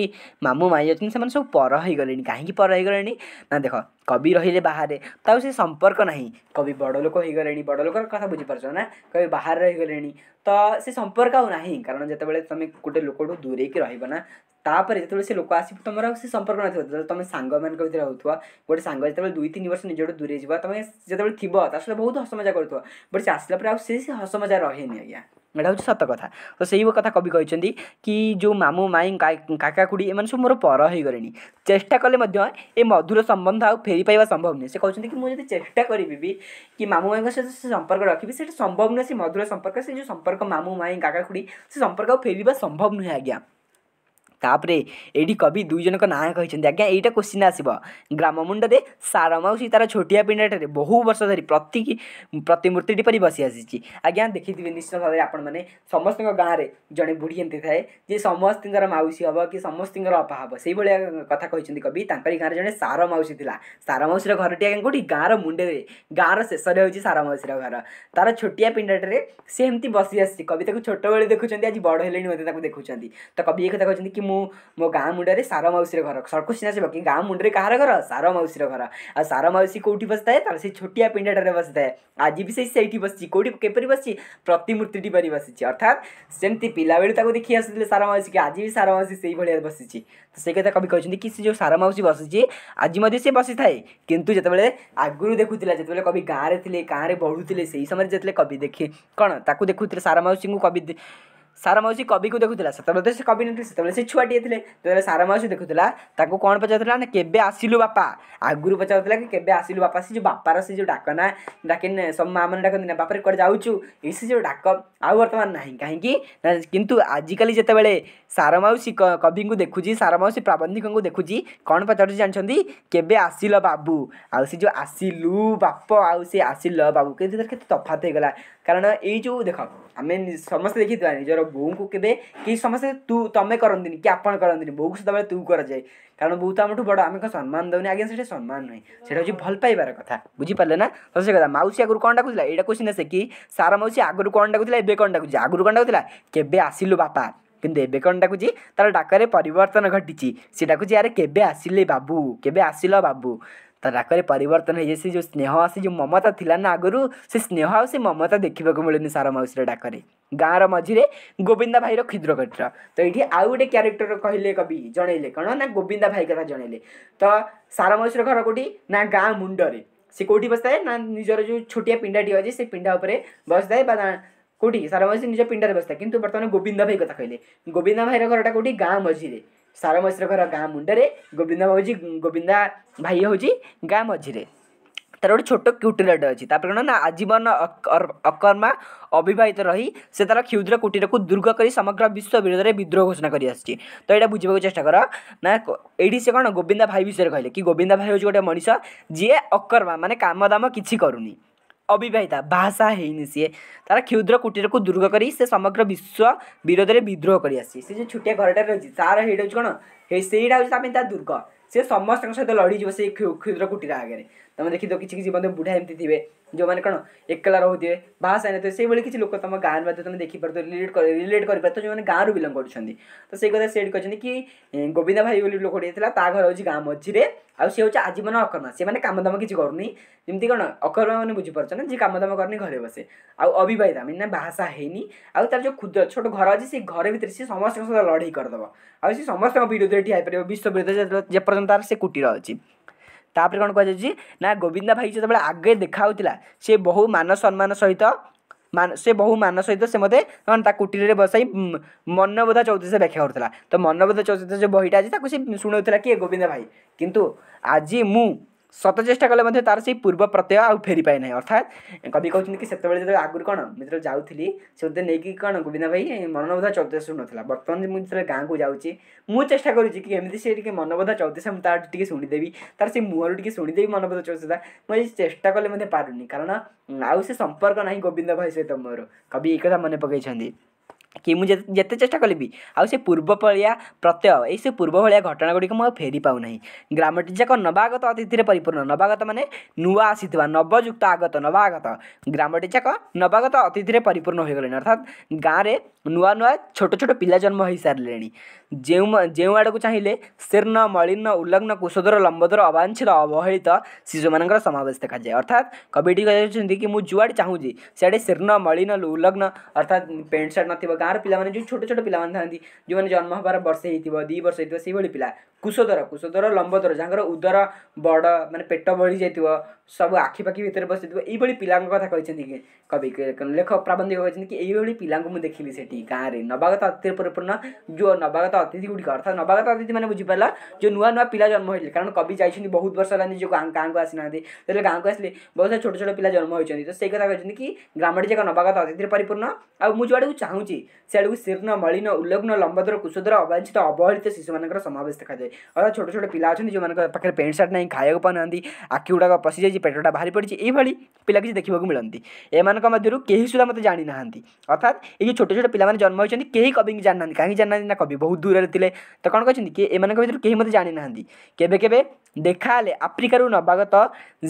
Speaker 1: ମାମୁଁ ମାଇଁ ଅଛନ୍ତି ସେମାନେ ସବୁ ପର ହୋଇଗଲେଣି କାହିଁକି ପର ହୋଇଗଲେଣି ନା ଦେଖ କବି ରହିଲେ ବାହାରେ ତାଉ ସେ ସମ୍ପର୍କ ନାହିଁ କବି ବଡ଼ ଲୋକ ହୋଇଗଲେଣି ବଡ଼ ଲୋକର କଥା ବୁଝିପାରୁଛ ନା କବି ବାହାରେ ରହିଗଲେଣି ତ ସେ ସମ୍ପର୍କ ଆଉ ନାହିଁ କାରଣ ଯେତେବେଳେ ତମେ ଗୋଟେ ଲୋକଠୁ ଦୂରେଇକି ରହିବ ନା तापर जो से लोक आस तुम से संपर्क ना तुम सांग भितर हो गोटे सांग जो दुई तीन वर्ष निजी दूरे जा तुम जो थोड़ा सहित बहुत मजा कर बट से आसला पर हसमजा रहे आज्ञा यहाँ हूँ सत कथ तो से कथा कवि कहते कि जो मामू माई काकाकुड़ी एम सब मोर पर हीगले चेषा कले मधुर संबंध आ फेरी पाइबा संभव नुह से कहते कि मुझे चेषा करी भी कि मामू माई सहित से संपर्क रखी से संभव नुह से मधुर संपर्क से जो संपर्क मामू माई काकाकुड़ी से संपर्क आ फेरवा संभव नुहे आज्ञा ତାପରେ ଏଇଠି କବି ଦୁଇ ଜଣଙ୍କ ନାଁ କହିଛନ୍ତି ଆଜ୍ଞା ଏଇଟା କୋଶ୍ଚିନ୍ ଆସିବ ଗ୍ରାମ ମୁଣ୍ଡରେ ସାର ମାଉସୀ ତା'ର ଛୋଟିଆ ପିଣ୍ଡାଠାରେ ବହୁ ବର୍ଷ ଧରି ପ୍ରତି ପ୍ରତିମୂର୍ତ୍ତିଟି ପରି ବସି ଆସିଛି ଆଜ୍ଞା ଦେଖିଥିବେ ନିଶ୍ଚିତ ଭାବରେ ଆପଣମାନେ ସମସ୍ତଙ୍କ ଗାଁରେ ଜଣେ ବୁଢ଼ୀ ଏମିତି ଥାଏ ଯେ ସମସ୍ତଙ୍କର ମାଉସୀ ହେବ କି ସମସ୍ତଙ୍କର ଅପା ହେବ ସେଇଭଳିଆ କଥା କହିଛନ୍ତି କବି ତାଙ୍କରି ଗାଁରେ ଜଣେ ସାର ମାଉସୀ ଥିଲା ସାର ମାଉସୀର ଘରଟି ଆଜ୍ଞା କେଉଁଠି ଗାଁର ମୁଣ୍ଡରେ ଗାଁର ଶେଷରେ ହେଉଛି ସାର ମାଉସୀର ଘର ତା'ର ଛୋଟିଆ ପିଣ୍ଡାଠାରେ ସେ ଏମିତି ବସି ଆସିଛି କବି ତାକୁ ଛୋଟବେଳେ ଦେଖୁଛନ୍ତି ଆଜି ବଡ଼ ହେଲେଣି ମଧ୍ୟ ତାକୁ ଦେଖୁଛନ୍ତି ତ କବି ଏ କଥା କହିଛନ୍ତି କି મો મો ગામ મુડરે સારા માસીરે ઘર સળક ક્વેશ્ચન આસે કે ગામ મુડરે કહારા ઘર સારા માસીરે ઘર આ સારા માસી કોઠી બસતા હે તલે સે છોટીયા પિંડા ડરે બસતા હે આજી ભી સે સેઠી બસ ચી કોઠી કો કેપર બસ ચી પ્રતિમૂર્તિ ડી પર બસ ચી અર્થાત સેંતી પીલા વેળ તાકો દેખી આસલે સારા માસી કે આજી ભી સારા માસી સેઈ બળિયા બસ ચી તો સે કેતા કભી કહી ચંદી કી સે જો સારા માસી બસજે આજી મધે સે બસ થાય પરંતુ જેત બળે આગુર દેખુ તલા જેત બળે કભી ગારે થીલે કાહરે બઢુ થીલે સેઈ સમય જેતલે કભી દેખે કોણ તાકો દેખુ તરે સારા માસી કો કભી ସାର ମାଉସୀ କବିକୁ ଦେଖୁଥିଲା ସେତେବେଳେ ତ ସେ କବି ନଥିଲେ ସେତେବେଳେ ସେ ଛୁଆଟିଏ ଥିଲେ ଯେତେବେଳେ ସାର ମାଉସୀ ଦେଖୁଥିଲା ତାକୁ କ'ଣ ପଚାରୁଥିଲା ନା କେବେ ଆସିଲୁ ବାପା ଆଗରୁ ପଚାରୁଥିଲା କି କେବେ ଆସିଲୁ ବାପା ସେ ଯେଉଁ ବାପାର ସେ ଯେଉଁ ଡାକନା ଡାକି ସବୁ ମା' ମାନେ ଡାକନ୍ତି ନା ବାପାରେ କୁଆଡ଼େ ଯାଉଛୁ ଏ ସେ ଯେଉଁ ଡାକ ଆଉ ବର୍ତ୍ତମାନ ନାହିଁ କାହିଁକି ନା କିନ୍ତୁ ଆଜିକାଲି ଯେତେବେଳେ ସାର ମାଉସୀ କବିଙ୍କୁ ଦେଖୁଛି ସାର ମାଉସୀ ପ୍ରାବନ୍ଧିକଙ୍କୁ ଦେଖୁଛି କ'ଣ ପଚାରୁଛି ଜାଣିଛନ୍ତି କେବେ ଆସିଲ ବାବୁ ଆଉ ସେ ଯେଉଁ ଆସିଲୁ ବାପ ଆଉ ସେ ଆସିଲ ବାବୁ କେତେ କେତେ ତଫାତ ହେଇଗଲା କାରଣ ଏଇ ଯେଉଁ ଦେଖ ଆମେ ସମସ୍ତେ ଦେଖିଥିବା ନିଜର ବୋଉଙ୍କୁ କେବେ କେହି ସମସ୍ତେ ତୁ ତମେ କରନ୍ତିନି କି ଆପଣ କରନ୍ତିନି ବୋଉକୁ ସେତେବେଳେ ତୁ କରାଯାଏ କାରଣ ବୋଉ ତ ଆମଠୁ ବଡ଼ ଆମେ କ'ଣ ସମ୍ମାନ ଦେଉନି ଆଜ୍ଞା ସେଠି ସମ୍ମାନ ନୁହେଁ ସେଇଟା ହେଉଛି ଭଲ ପାଇବାର କଥା ବୁଝିପାରିଲେ ନା ତ ସେ କଥା ମାଉସୀ ଆଗରୁ କ'ଣ ଡାକୁଥିଲା ଏଇଟା କୋଶ୍ଚିନ୍ ଆସେ କି ସାର ମାଉସୀ ଆଗରୁ କ'ଣ ଡାକୁଥିଲା ଏବେ କ'ଣ ଡାକୁଛି ଆଗରୁ କ'ଣ ଡାକୁଥିଲା କେବେ ଆସିଲୁ ବାପା କିନ୍ତୁ ଏବେ କ'ଣ ଡାକୁଛି ତା'ର ଡାକରେ ପରିବର୍ତ୍ତନ ଘଟିଛି ସେ ଡାକୁଛି ଆରେ କେବେ ଆସିଲେ ବାବୁ କେବେ ଆସିଲ ବାବୁ ତାକରେ ପରିବର୍ତ୍ତନ ହେଇଯାଇଛି ଯେଉଁ ସ୍ନେହ ଆସି ଯେଉଁ ମମତା ଥିଲା ନା ଆଗରୁ ସେ ସ୍ନେହ ଆଉ ସେ ମମତା ଦେଖିବାକୁ ମିଳୁନି ସାର ମାଉସୀର ଡାକରେ ଗାଁର ମଝିରେ ଗୋବିନ୍ଦା ଭାଇର କ୍ଷୁଦ୍ର କଟିର ତ ଏଇଠି ଆଉ ଗୋଟେ କ୍ୟାରେକ୍ଟର କହିଲେ କବି ଜଣେଇଲେ କ'ଣ ନା ଗୋବିନ୍ଦା ଭାଇ କଥା ଜଣେଇଲେ ତ ସାର ମାଉସୀର ଘର କେଉଁଠି ନା ଗାଁ ମୁଣ୍ଡରେ ସେ କେଉଁଠି ବସିଥାଏ ନା ନିଜର ଯେଉଁ ଛୋଟିଆ ପିଣ୍ଡାଟି ଅଛି ସେ ପିଣ୍ଡା ଉପରେ ବସିଥାଏ ବା କେଉଁଠି ସାର ମାଉସୀ ନିଜ ପିଣ୍ଡାରେ ବସିଥାଏ କିନ୍ତୁ ବର୍ତ୍ତମାନ ଗୋବିନ୍ଦା ଭାଇ କଥା କହିଲେ ଗୋବିନ୍ଦା ଭାଇର ଘରଟା କେଉଁଠି ଗାଁ ମଝିରେ ସାର ମୈଶ୍ର ଘର ଗାଁ ମୁଣ୍ଡରେ ଗୋବିନ୍ଦା ହେଉଛି ଗୋବିନ୍ଦା ଭାଇ ହେଉଛି ଗାଁ ମଝିରେ ତାର ଗୋଟେ ଛୋଟ କୁଟୀରଟେ ଅଛି ତାପରେ କ'ଣ ନା ଆଜୀବନ ଅକର୍ମା ଅବିବାହିତ ରହି ସେ ତାର କ୍ଷୁଦ୍ର କୁଟୀରକୁ ଦୁର୍ଗ କରି ସମଗ୍ର ବିଶ୍ୱ ବିରୋଧରେ ବିଦ୍ରୋହ ଘୋଷଣା କରି ଆସିଛି ତ ଏଇଟା ବୁଝିବାକୁ ଚେଷ୍ଟା କର ନା ଏଇଠି ସେ କ'ଣ ଗୋବିନ୍ଦା ଭାଇ ବିଷୟରେ କହିଲେ କି ଗୋବିନ୍ଦା ଭାଇ ହେଉଛି ଗୋଟେ ମଣିଷ ଯିଏ ଅକର୍ମା ମାନେ କାମ ଦାମ କିଛି କରୁନି অবিবাহিতা বাহাসা হয়নি সি তার ক্ষুদ্র কুটিরকু দুর্গ করে সে সমগ্র বিশ্ব বিরোধে বিদ্রোহ করে আসছে সে যে ছোটিয়া ঘরটা রয়েছে তার সেইটা হচ্ছে কোণ সেইটা হচ্ছে আমি তার দুর্গ সে সমস্ত সহ লড়ি যাব সেই ক্ষুদ্র কুটির আগে ତୁମେ ଦେଖିଦେବ କିଛି କିଛି ମଧ୍ୟ ବୁଢ଼ା ଏମିତି ଥିବେ ଯେଉଁମାନେ କ'ଣ ଏକଲା ରହୁଥିବେ ଭାଷା ସାଇନଥିବେ ସେଇଭଳି କିଛି ଲୋକ ତୁମ ଗାଁରେ ମଧ୍ୟ ତୁମେ ଦେଖିପାରୁଥିବ ରିଲେଟ୍ କରି ରିଲେଟ୍ କରିପାରୁଥିବ ଯେଉଁମାନେ ଗାଁରୁ ବିଲଙ୍ଗ କରୁଛନ୍ତି ତ ସେଇ କଥା ସେଇଠି କହିଛନ୍ତି କି ଗୋବିନ୍ଦା ଭାଇ ବୋଲି ଲୋକଟି ଥିଲା ତା ଘର ହେଉଛି ଗାଁ ମଝିରେ ଆଉ ସେ ହେଉଛି ଆଜୀବନ ଅକର୍ମା ସେମାନେ କାମଦାମ କିଛି କରୁନି ଯେମିତି କ'ଣ ଅକର୍ମା ମାନେ ବୁଝିପାରୁଛନ୍ତି ଯିଏ କାମଦାମ କରୁନି ଘରେ ବସେ ଆଉ ଅବିବାହିତା ମାନେ ଭାଷା ହେଇନି ଆଉ ତାର ଯେଉଁ କ୍ଷୁଦ୍ର ଛୋଟ ଘର ଅଛି ସେ ଘର ଭିତରେ ସେ ସମସ୍ତଙ୍କ ସହିତ ଲଢ଼େଇ କରିଦେବ ଆଉ ସେ ସମସ୍ତଙ୍କ ବିରୋଧରେ ଠିଆ ହେଇପାରିବ ବିଶ୍ୱ ବିରୋଧରେ ଯେପର୍ଯ୍ୟନ୍ତ ତାର ସେ କୁଟୀର ଅଛି ତାପରେ କ'ଣ କୁହାଯାଉଛି ନା ଗୋବିନ୍ଦା ଭାଇ ଯେତେବେଳେ ଆଗେ ଦେଖା ହେଉଥିଲା ସେ ବହୁ ମାନ ସମ୍ମାନ ସହିତ ମାନ ସେ ବହୁ ମାନ ସହିତ ସେ ମୋତେ କ'ଣ ତା କୁଟୀରରେ ବସାଇ ମନବୋଧ ଚୌତିଶ ବ୍ୟାଖ୍ୟା କରୁଥିଲା ତ ମନବୋଧ ଚୌତିଶ ଯେଉଁ ବହିଟା ଅଛି ତାକୁ ସେ ଶୁଣାଉଥିଲା କିଏ ଗୋବିନ୍ଦା ଭାଇ କିନ୍ତୁ ଆଜି ମୁଁ सत चेष्टा कले मार पूर्व प्रत्यय आ फेरिपाई नै अर्थात् कवि कि त्यो जति आगरू जातै नै कन् गोविन्द भाइ मनोबोधा चौतस शुन नर्ती म चेष्टा गर्छु कि एमिसिए मनबोध चौतस म तुनिदे तर सि मुहुटे सुनिदे मनबोध चौतया म चेष्टा कले म पारि आउँसे सम्पर्क नै गोविन्द भाइ सहित मवि एक मन पकेपछि କି ମୁଁ ଯେତେ ଚେଷ୍ଟା କଲେ ବି ଆଉ ସେ ପୂର୍ବ ଭଳିଆ ପ୍ରତ୍ୟୟ ଏଇ ସେ ପୂର୍ବ ଭଳିଆ ଘଟଣା ଗୁଡ଼ିକ ମୁଁ ଆଉ ଫେରି ପାଉନାହିଁ ଗ୍ରାମଟି ଯାକ ନବାଗତ ଅତିଥିରେ ପରିପୂର୍ଣ୍ଣ ନବାଗତ ମାନେ ନୂଆ ଆସିଥିବା ନବଯୁକ୍ତ ଆଗତ ନବାଗତ ଗ୍ରାମଟି ଯାକ ନବାଗତ ଅତିଥିରେ ପରିପୂର୍ଣ୍ଣ ହୋଇଗଲେଣି ଅର୍ଥାତ୍ ଗାଁରେ ନୂଆ ନୂଆ ଛୋଟ ଛୋଟ ପିଲା ଜନ୍ମ ହୋଇସାରିଲେଣି ଯେଉଁ ଯେଉଁ ଆଡ଼କୁ ଚାହିଁଲେ ଶୀର୍ଣ୍ଣ ମଳିନ ଉଲ୍ଲଗ୍ନ କୁଶୋଧର ଲମ୍ବୋଦର ଅବାଞ୍ଛିତ ଅବହେଳିତ ଶିଶୁମାନଙ୍କର ସମାବେଶ ଦେଖାଯାଏ ଅର୍ଥାତ୍ କବିଟି କହିଛନ୍ତି କି ମୁଁ ଯୁଆଡ଼େ ଚାହୁଁଛି ସିଆଡ଼େ ଶୀର୍ଣ୍ଣ ମଳିନ ଉଲ୍ଲଗ୍ନ ଅର୍ଥାତ୍ ପ୍ୟାଣ୍ଟ ସାର୍ଟ ନଥିବ ଗାଁର ପିଲାମାନେ ଯେଉଁ ଛୋଟ ଛୋଟ ପିଲାମାନେ ଥାନ୍ତି ଯେଉଁମାନେ ଜନ୍ମ ହେବାର ବର୍ଷେ ହେଇଥିବ ଦୁଇ ବର୍ଷ ହେଇଥିବ ସେଇଭଳି ପିଲା କୁଶଧର କୁଶଧର ଲମ୍ବଧର ଯାହାଙ୍କର ଉଦର ବଡ଼ ମାନେ ପେଟ ବଢ଼ି ଯାଇଥିବ ସବୁ ଆଖିପାଖି ଭିତରେ ବସିଥିବ ଏଇଭଳି ପିଲାଙ୍କ କଥା କହିଛନ୍ତି କବି ଲେଖକ ପ୍ରାବନ୍ଧିକ କହିଛନ୍ତି କି ଏଇଭଳି ପିଲାଙ୍କୁ ମୁଁ ଦେଖିଲି ସେଠି ଗାଁରେ ନବାଗତ ଅତିଥି ପରିପୂର୍ଣ୍ଣ ଯେଉଁ ନବାଗତ ଅତିଥି ଗୁଡ଼ିକ ଅର୍ଥାତ୍ ନବାଗତ ଅତିଥି ମାନେ ବୁଝିପାରିଲା ଯେଉଁ ନୂଆ ନୂଆ ପିଲା ଜନ୍ମ ହୋଇଥିଲେ କାରଣ କବି ଯାଇଛନ୍ତି ବହୁତ ବର୍ଷ ହେଲାନି ଯେଉଁ ଗାଁକୁ ଆସିନାହାନ୍ତି ଯେତେବେଳେ ଗାଁକୁ ଆସିଲେ ବହୁତ ଛୋଟ ଛୋଟ ପିଲା ଜନ୍ମ ହୋଇଛନ୍ତି ତ ସେଇ କଥା କହିଛନ୍ତି କି ଗ୍ରାମଟି ଯାକ ନବାଗତ ଅତିଥିରେ ପରିପୂର୍ଣ୍ଣ ଆଉ ମୁଁ ଯୁଆଡ଼କୁ ଚାହୁଁଛି ସେଆଡ଼କୁ ଶୀର୍ଣ୍ଣ ମଳିନ ଉଲ୍ଲଗ୍ନ ଲମ୍ବଧର କୁଶଧର ଅବାଞ୍ଛିତ ଅବହେଳିତ ଶିଶୁମାନଙ୍କର ସମାବେଶ ଦେଖାଯାଏ ଅର୍ଥାତ୍ ଛୋଟ ଛୋଟ ପିଲା ଅଛନ୍ତି ଯେଉଁମାନଙ୍କ ପାଖରେ ପ୍ୟାଣ୍ଟ ସାର୍ଟ ନାହିଁ ଖାଇବାକୁ ପାଉନାହାନ୍ତି ଆଖି ଗୁଡ଼ାକ ପଶିଯାଇଛି ପେଟଟା ବାହାରି ପଡ଼ିଛି ଏଇଭଳି ପିଲା କିଛି ଦେଖିବାକୁ ମିଳନ୍ତି ଏମାନଙ୍କ ମଧ୍ୟରୁ କେହି ସୁଦ୍ଧା ମୋତେ ଜାଣିନାହାନ୍ତି ଅର୍ଥାତ୍ ଏଇ ଯେଉଁ ଛୋଟ ଛୋଟ ପିଲାମାନେ ଜନ୍ମ ହୋଇଛନ୍ତି କେହି କବିଙ୍କୁ ଜାଣିନାହାନ୍ତି କାହିଁକି ଜାଣିନାହାନ୍ତି ନା କବି ବହୁତ ଦୂରରେ ଥିଲେ ତ କ'ଣ କହିଛନ୍ତି କି ଏମାନଙ୍କ ଭିତରୁ କେହି ମୋତେ ଜାଣିନାହାନ୍ତି କେବେ କେବେ ଦେଖାହେଲେ ଆଫ୍ରିକାରୁ ନବାଗତ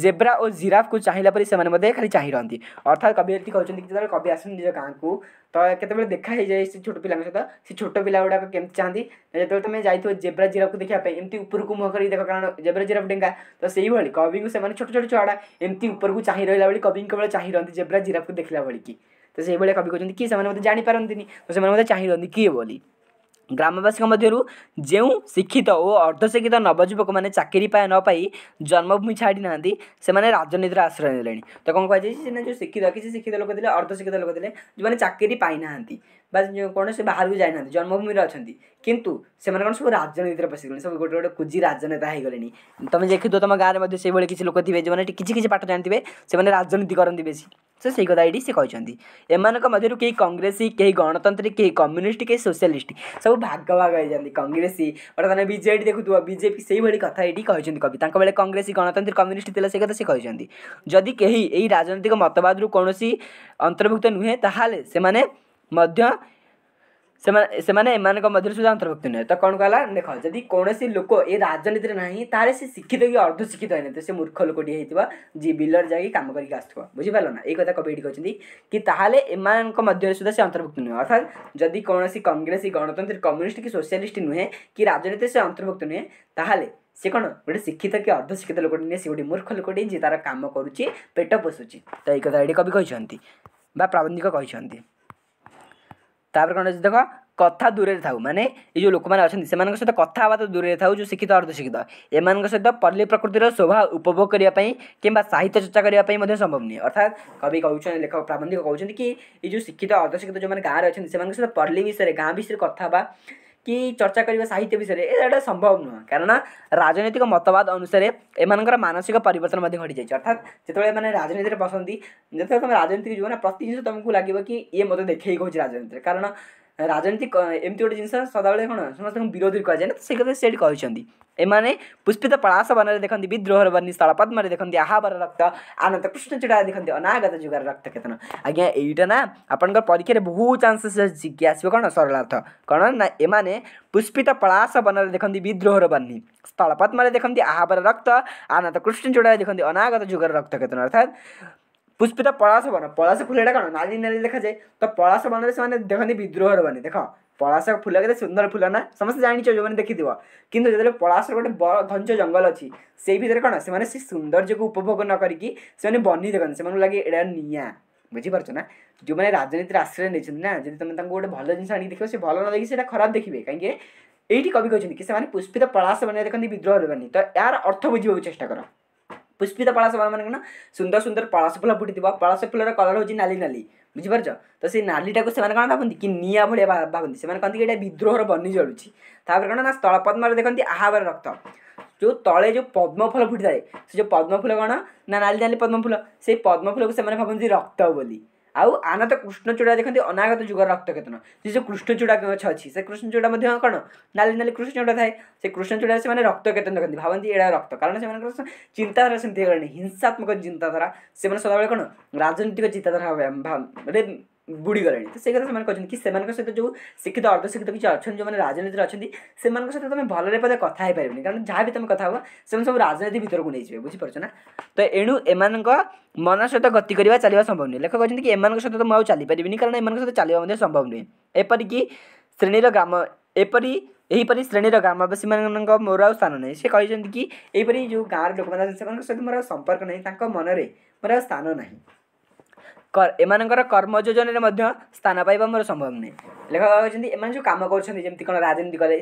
Speaker 1: ଜେବ୍ରା ଓ ଜିରାଫକୁ ଚାହିଁଲା ପରି ସେମାନେ ମଧ୍ୟ ଖାଲି ଚାହିଁ ରହନ୍ତି ଅର୍ଥାତ୍ କବି ଏମିତି କହିଛନ୍ତି କି ଯେତେବେଳେ କବି ଆସନ୍ତି ନିଜ ଗାଁକୁ ତ କେତେବେଳେ ଦେଖା ହେଇଯାଏ ସେ ଛୋଟ ପିଲାଙ୍କ ସହିତ ସେ ଛୋଟ ପିଲା ଗୁଡ଼ାକ କେମିତି ଚାହାନ୍ତି ଯେତେବେଳେ ତୁମେ ଯାଇଥିବ ଜେବ୍ରା ଜିରାଫକୁ ଦେଖିବା ପାଇଁ ଏମିତି ଉପରକୁ ମୁହଁ କରିକି ଦେଖ କାରଣ ଜେବ୍ରା ଜିରାଫ ଡେଙ୍ଗା ତ ସେଇଭଳି କବିଙ୍କୁ ସେମାନେ ଛୋଟ ଛୋଟ ଛୁଆଡ଼ା ଏମିତି ଉପରକୁ ଚାହିଁ ରହିଲା ଭଳି କବିଙ୍କୁ କେବଳ ଚାହିଁ ରହନ୍ତି ଜେବ୍ରା ଜିରାଫକୁ ଦେଖିଲା ଭଳିକି ତ ସେଇଭଳିଆ କବି କହୁଛନ୍ତି କି ସେମାନେ ମଧ୍ୟ ଜାଣିପାରନ୍ତିନି ତ ସେମାନେ ମଧ୍ୟ ଚାହିଁ ରହନ୍ତି କିଏ ବୋଲି ଗ୍ରାମବାସୀଙ୍କ ମଧ୍ୟରୁ ଯେଉଁ ଶିକ୍ଷିତ ଓ ଅର୍ଦ୍ଧଶିକ୍ଷିତ ନବଯୁବକମାନେ ଚାକିରି ପାଇ ନ ପାଇ ଜନ୍ମଭୂମି ଛାଡ଼ି ନାହାନ୍ତି ସେମାନେ ରାଜନୀତିର ଆଶ୍ରୟ ନେଲେଣି ତ କ'ଣ କୁହାଯାଇଛି ସିନା ଯେଉଁ ଶିକ୍ଷିତ କିଛି ଶିକ୍ଷିତ ଲୋକ ଥିଲେ ଅର୍ଦ୍ଧଶିକ୍ଷିତ ଲୋକ ଥିଲେ ଯେଉଁମାନେ ଚାକିରି ପାଇନାହାନ୍ତି ବା କୌଣସି ବାହାରକୁ ଯାଇନାହାନ୍ତି ଜନ୍ମଭୂମିରେ ଅଛନ୍ତି କିନ୍ତୁ ସେମାନେ କ'ଣ ସବୁ ରାଜନୀତିରେ ପଶିଗଲେଣି ସବୁ ଗୋଟେ ଗୋଟେ କୁଜି ରାଜନେତା ହେଇଗଲେଣି ତମେ ଦେଖିଥିବ ତମ ଗାଁରେ ମଧ୍ୟ ସେଇଭଳି କିଛି ଲୋକ ଥିବେ ଯେଉଁମାନେ କିଛି କିଛି ପାଠ ଜାଣିଥିବେ ସେମାନେ ରାଜନୀତି କରନ୍ତି ବେଶୀ ସେ ସେଇ କଥା ଏଇଠି ସେ କହିଛନ୍ତି ଏମାନଙ୍କ ମଧ୍ୟରୁ କେହି କଂଗ୍ରେସୀ କେହି ଗଣତନ୍ତ୍ରୀ କେହି କମ୍ୟୁନିଷ୍ଟ କେହି ସୋସିଆଲିଷ୍ଟ ସବୁ ଭାଗ ଭାଗ ହେଇଯାନ୍ତି କଂଗ୍ରେସୀ ବର୍ତ୍ତମାନ ବିଜେଡ଼ି ଦେଖୁଥିବ ବିଜେପି ସେଇଭଳି କଥା ଏଇଠି କହିଛନ୍ତି କବି ତାଙ୍କ ବେଳେ କଂଗ୍ରେସୀ ଗଣତନ୍ତ୍ରୀ କମ୍ୟୁନିଷ୍ଟ ଥିଲା ସେ କଥା ସେ କହିଛନ୍ତି ଯଦି କେହି ଏହି ରାଜନୈତିକ ମତବାଦରୁ କୌଣସି ଅନ୍ତର୍ଭୁକ୍ତ ନୁହେଁ ତାହେଲେ ସେମାନେ ମଧ୍ୟ ସେମାନେ ସେମାନେ ଏମାନଙ୍କ ମଧ୍ୟରେ ସୁଦ୍ଧା ଅନ୍ତର୍ଭୁକ୍ତ ନୁହେଁ ତ କ'ଣ କହିଲା ଦେଖ ଯଦି କୌଣସି ଲୋକ ଏ ରାଜନୀତିରେ ନାହିଁ ତାହେଲେ ସେ ଶିକ୍ଷିତ କି ଅର୍ଦ୍ଧ ଶିକ୍ଷିତ ହେଇନଥିବ ସେ ମୂର୍ଖ ଲୋକଟିଏ ହେଇଥିବ ଯିଏ ବିଲରେ ଯାଇକି କାମ କରିକି ଆସୁଥିବ ବୁଝିପାରିଲ ନା ଏଇ କଥା କବି ଏଠି କହିଛନ୍ତି କି ତାହେଲେ ଏମାନଙ୍କ ମଧ୍ୟରେ ସୁଦ୍ଧା ସେ ଅନ୍ତର୍ଭୁକ୍ତ ନୁହେଁ ଅର୍ଥାତ୍ ଯଦି କୌଣସି କଂଗ୍ରେସ ଗଣତନ୍ତ୍ରୀ କମ୍ୟୁନିଷ୍ଟ କି ସୋସିଆଲିଷ୍ଟ ନୁହେଁ କି ରାଜନୀତିରେ ସେ ଅନ୍ତର୍ଭୁକ୍ତ ନୁହେଁ ତାହେଲେ ସେ କ'ଣ ଗୋଟେ ଶିକ୍ଷିତ କି ଅର୍ଦ୍ଧ ଶିକ୍ଷିତ ଲୋକଟି ନୁହେଁ ସେ ଗୋଟେ ମୂର୍ଖ ଲୋକଟି ଯିଏ ତାର କାମ କରୁଛି ପେଟ ପୋଷୁଛି ତ ଏଇ କଥା ଏଠି କବି କହିଛନ୍ତି ବା ପ୍ରାବନ୍ଧିକ କହିଛନ୍ତି ତାପରେ କ'ଣ ଅଛି ଦେଖ କଥା ଦୂରରେ ଥାଉ ମାନେ ଏଇ ଯେଉଁ ଲୋକମାନେ ଅଛନ୍ତି ସେମାନଙ୍କ ସହିତ କଥା ହେବା ତ ଦୂରରେ ଥାଉ ଯେଉଁ ଶିକ୍ଷିତ ଅର୍ଦ୍ଧଶିକ୍ଷିତ ଏମାନଙ୍କ ସହିତ ପଲ୍ଲୀ ପ୍ରକୃତିର ଶୋଭା ଉପଭୋଗ କରିବା ପାଇଁ କିମ୍ବା ସାହିତ୍ୟ ଚର୍ଚ୍ଚା କରିବା ପାଇଁ ମଧ୍ୟ ସମ୍ଭବ ନୁହେଁ ଅର୍ଥାତ୍ କବି କହୁଛନ୍ତି ଲେଖକ ପ୍ରାବନ୍ଧିକ କହୁଛନ୍ତି କି ଏଇ ଯେଉଁ ଶିକ୍ଷିତ ଅର୍ଦ୍ଧଶିକ୍ଷିତ ଯେଉଁମାନେ ଗାଁରେ ଅଛନ୍ତି ସେମାନଙ୍କ ସହିତ ପଲ୍ଲୀ ବିଷୟରେ ଗାଁ ବିଷୟରେ କଥା ହେବା କି ଚର୍ଚ୍ଚା କରିବା ସାହିତ୍ୟ ବିଷୟରେ ଏଇଟା ସମ୍ଭବ ନୁହଁ କାରଣ ରାଜନୈତିକ ମତବାଦ ଅନୁସାରେ ଏମାନଙ୍କର ମାନସିକ ପରିବର୍ତ୍ତନ ମଧ୍ୟ ଘଟିଯାଇଛି ଅର୍ଥାତ୍ ଯେତେବେଳେ ଏମାନେ ରାଜନୀତିରେ ବସନ୍ତି ଯେତେବେଳେ ତୁମେ ରାଜନୀତିକୁ ଯିବ ନା ପ୍ରତି ଜିନିଷ ତୁମକୁ ଲାଗିବ କି ଇଏ ମୋତେ ଦେଖେଇ କହୁଛି ରାଜନୀତିରେ କାରଣ ରାଜନୀତି ଏମିତି ଗୋଟେ ଜିନିଷ ସଦାବେଳେ କ'ଣ ସମସ୍ତଙ୍କୁ ବିରୋଧୀ କୁହାଯାଏ ନା ସେ କଥା ସେଇଠି କହିଛନ୍ତି ଏମାନେ ପୁଷ୍ପିତ ପଳାସ ବାନରେ ଦେଖନ୍ତି ବିଦ୍ରୋହର ବର୍ଣ୍ଣି ସ୍ଥଳ ପଦ୍ମରେ ଦେଖନ୍ତି ଆହାବର ରକ୍ତ ଆନନ୍ଦ କୃଷ୍ଣ ଚୂଡ଼ା ଦେଖନ୍ତି ଅନାଗତ ଯୁଗର ରକ୍ତ କେତନ ଆଜ୍ଞା ଏଇଟା ନା ଆପଣଙ୍କର ପରୀକ୍ଷାରେ ବହୁ ଚାନ୍ସେସ୍ ଅଛି କି ଆସିବ କ'ଣ ସରଳାର୍ଥ କ'ଣ ନା ଏମାନେ ପୁଷ୍ପିତ ପଳାସ ବନରେ ଦେଖନ୍ତି ବିଦ୍ରୋହର ବର୍ଣ୍ଣି ସ୍ଥଳ ପଦ୍ମରେ ଦେଖନ୍ତି ଆହାବର ରକ୍ତ ଆନନ୍ଦ କୃଷ୍ଣ ଚୂଡ଼ାରେ ଦେଖନ୍ତି ଅନାଗତ ଯୁଗର ରକ୍ତ କେତନ ଅର୍ଥାତ୍ পুষ্পিতা পলাশা বন পলাশা ফুলটা কেন নালি নালি দেখা যায় তো পলাশা বনরে সে দেখতে বিদ্রোহর বনে দেখ পলাশা ফুল কেতে সুন্দর ফুল না সমস্ত জাঁচ যে দেখিথিব কিন্তু যেতে পলাশর গোটে বড় ঘঞ্চ জঙ্গল অছি সেই ভিতরে কেন সে সে সৌন্দর্যকে উপভোগ নকরিকি সে বনি দেখতে সে লাগে এটা নিয়া বুঝিপারছ না যে রাজনীতির আশ্রয় নিয়েছেন না যদি তুমি তাকে গোটে ভালো জিনিস আনিকি দেখ সে ভালো ন দেখি সেটা খারাপ দেখবে কাইকি এইটি কবি কিন্তু কি সে পুষ্পিত পলাশ বনে দেখতে বিদ্রোহ রবানি তো এর অর্থ বুঝবাকে চেষ্টা কর ପୁଷ୍ପିତ ପଳାସ ମାନଙ୍କର ସୁନ୍ଦର ସୁନ୍ଦର ପଳାସ ଫୁଲ ଫୁଟିଥିବ ପଳାସ ଫୁଲର କଲର୍ ହେଉଛି ନାଲି ନାଲି ବୁଝିପାରୁଛ ତ ସେଇ ନାଲିଟାକୁ ସେମାନେ କ'ଣ ଭାବନ୍ତି କି ନିଆଁ ଭଳିଆ ଭାବନ୍ତି ସେମାନେ କହନ୍ତି କି ଏଇଟା ବିଦ୍ରୋହର ବନି ଜଳୁଛି ତାପରେ କ'ଣ ନା ସ୍ଥଳପଦ୍ମରେ ଦେଖନ୍ତି ଆହାବାର ରକ୍ତ ଯେଉଁ ତଳେ ଯେଉଁ ପଦ୍ମଫୁଲ ଫୁଟିଥାଏ ସେ ଯେଉଁ ପଦ୍ମଫୁଲ କ'ଣ ନା ନାଲି ନାଲି ପଦ୍ମଫୁଲ ସେଇ ପଦ୍ମଫୁଲକୁ ସେମାନେ ଭାବନ୍ତି ରକ୍ତ ବୋଲି ଆଉ ଆନ ତ କୃଷ୍ଣଚୂଡ଼ା ଦେଖନ୍ତି ଅନାଗତ ଯୁଗର ରକ୍ତ କେତନ ସେ ଯେଉଁ କୃଷ୍ଣଚୂଡ଼ା ଗଛ ଅଛି ସେ କୃଷ୍ଣଚୂଡ଼ା ମଧ୍ୟ କ'ଣ ନାଲି ନାଲି କୃଷ୍ଣଚୂଡ଼ା ଥାଏ ସେ କୃଷ୍ଣଚୂଡ଼ାରେ ସେମାନେ ରକ୍ତ ରକ୍ତକେତନ ଦେଖନ୍ତି ଭାବନ୍ତି ଏଇଟା ରକ୍ତ କାରଣ ସେମାନଙ୍କର ଚିନ୍ତାଧାରା ସେମିତି ହେଇଗଲାଣି ହିଂସାତ୍ମକ ଚିନ୍ତାଧାରା ସେମାନେ ସଦାବେଳେ କ'ଣ ରାଜନୈତିକ ଚିନ୍ତାଧାରା ରେ बुड़गले तो सही कथा से कहते कि सहित जो शिक्षित अर्धशिक्षित किसी अच्छे जो मैंने राजनीति अच्छा से सहित तुम भले पद कथापर कारण जहाँ भी तुम कथा से सब राजनीति भितर को नहीं जाए बुझीपा तो एणु एम मन सहित गति करवा चलिया संभव नुहे लेखक कहते कि एम सहित तो मुझे चली कारण एम सहित चलो संभव नुहे एपरिक श्रेणी ग्राम एपरी यहीपर श्रेणी ग्रामवासी मान मोर आ स्थान नहीं से कहते कि यहीपरी जो गाँव लोक मैंने सहित मोर संपर्क नहीं मनरे मोर स्थान नहीं ଏମାନଙ୍କର କର୍ମ ଯୋଜନାରେ ମଧ୍ୟ ସ୍ଥାନ ପାଇବା ମୋର ସମ୍ଭବ ନୁହେଁ ଲେଖକ କହିଛନ୍ତି ଏମାନେ ଯେଉଁ କାମ କରୁଛନ୍ତି ଯେମିତି କ'ଣ ରାଜନୀତି କଲେ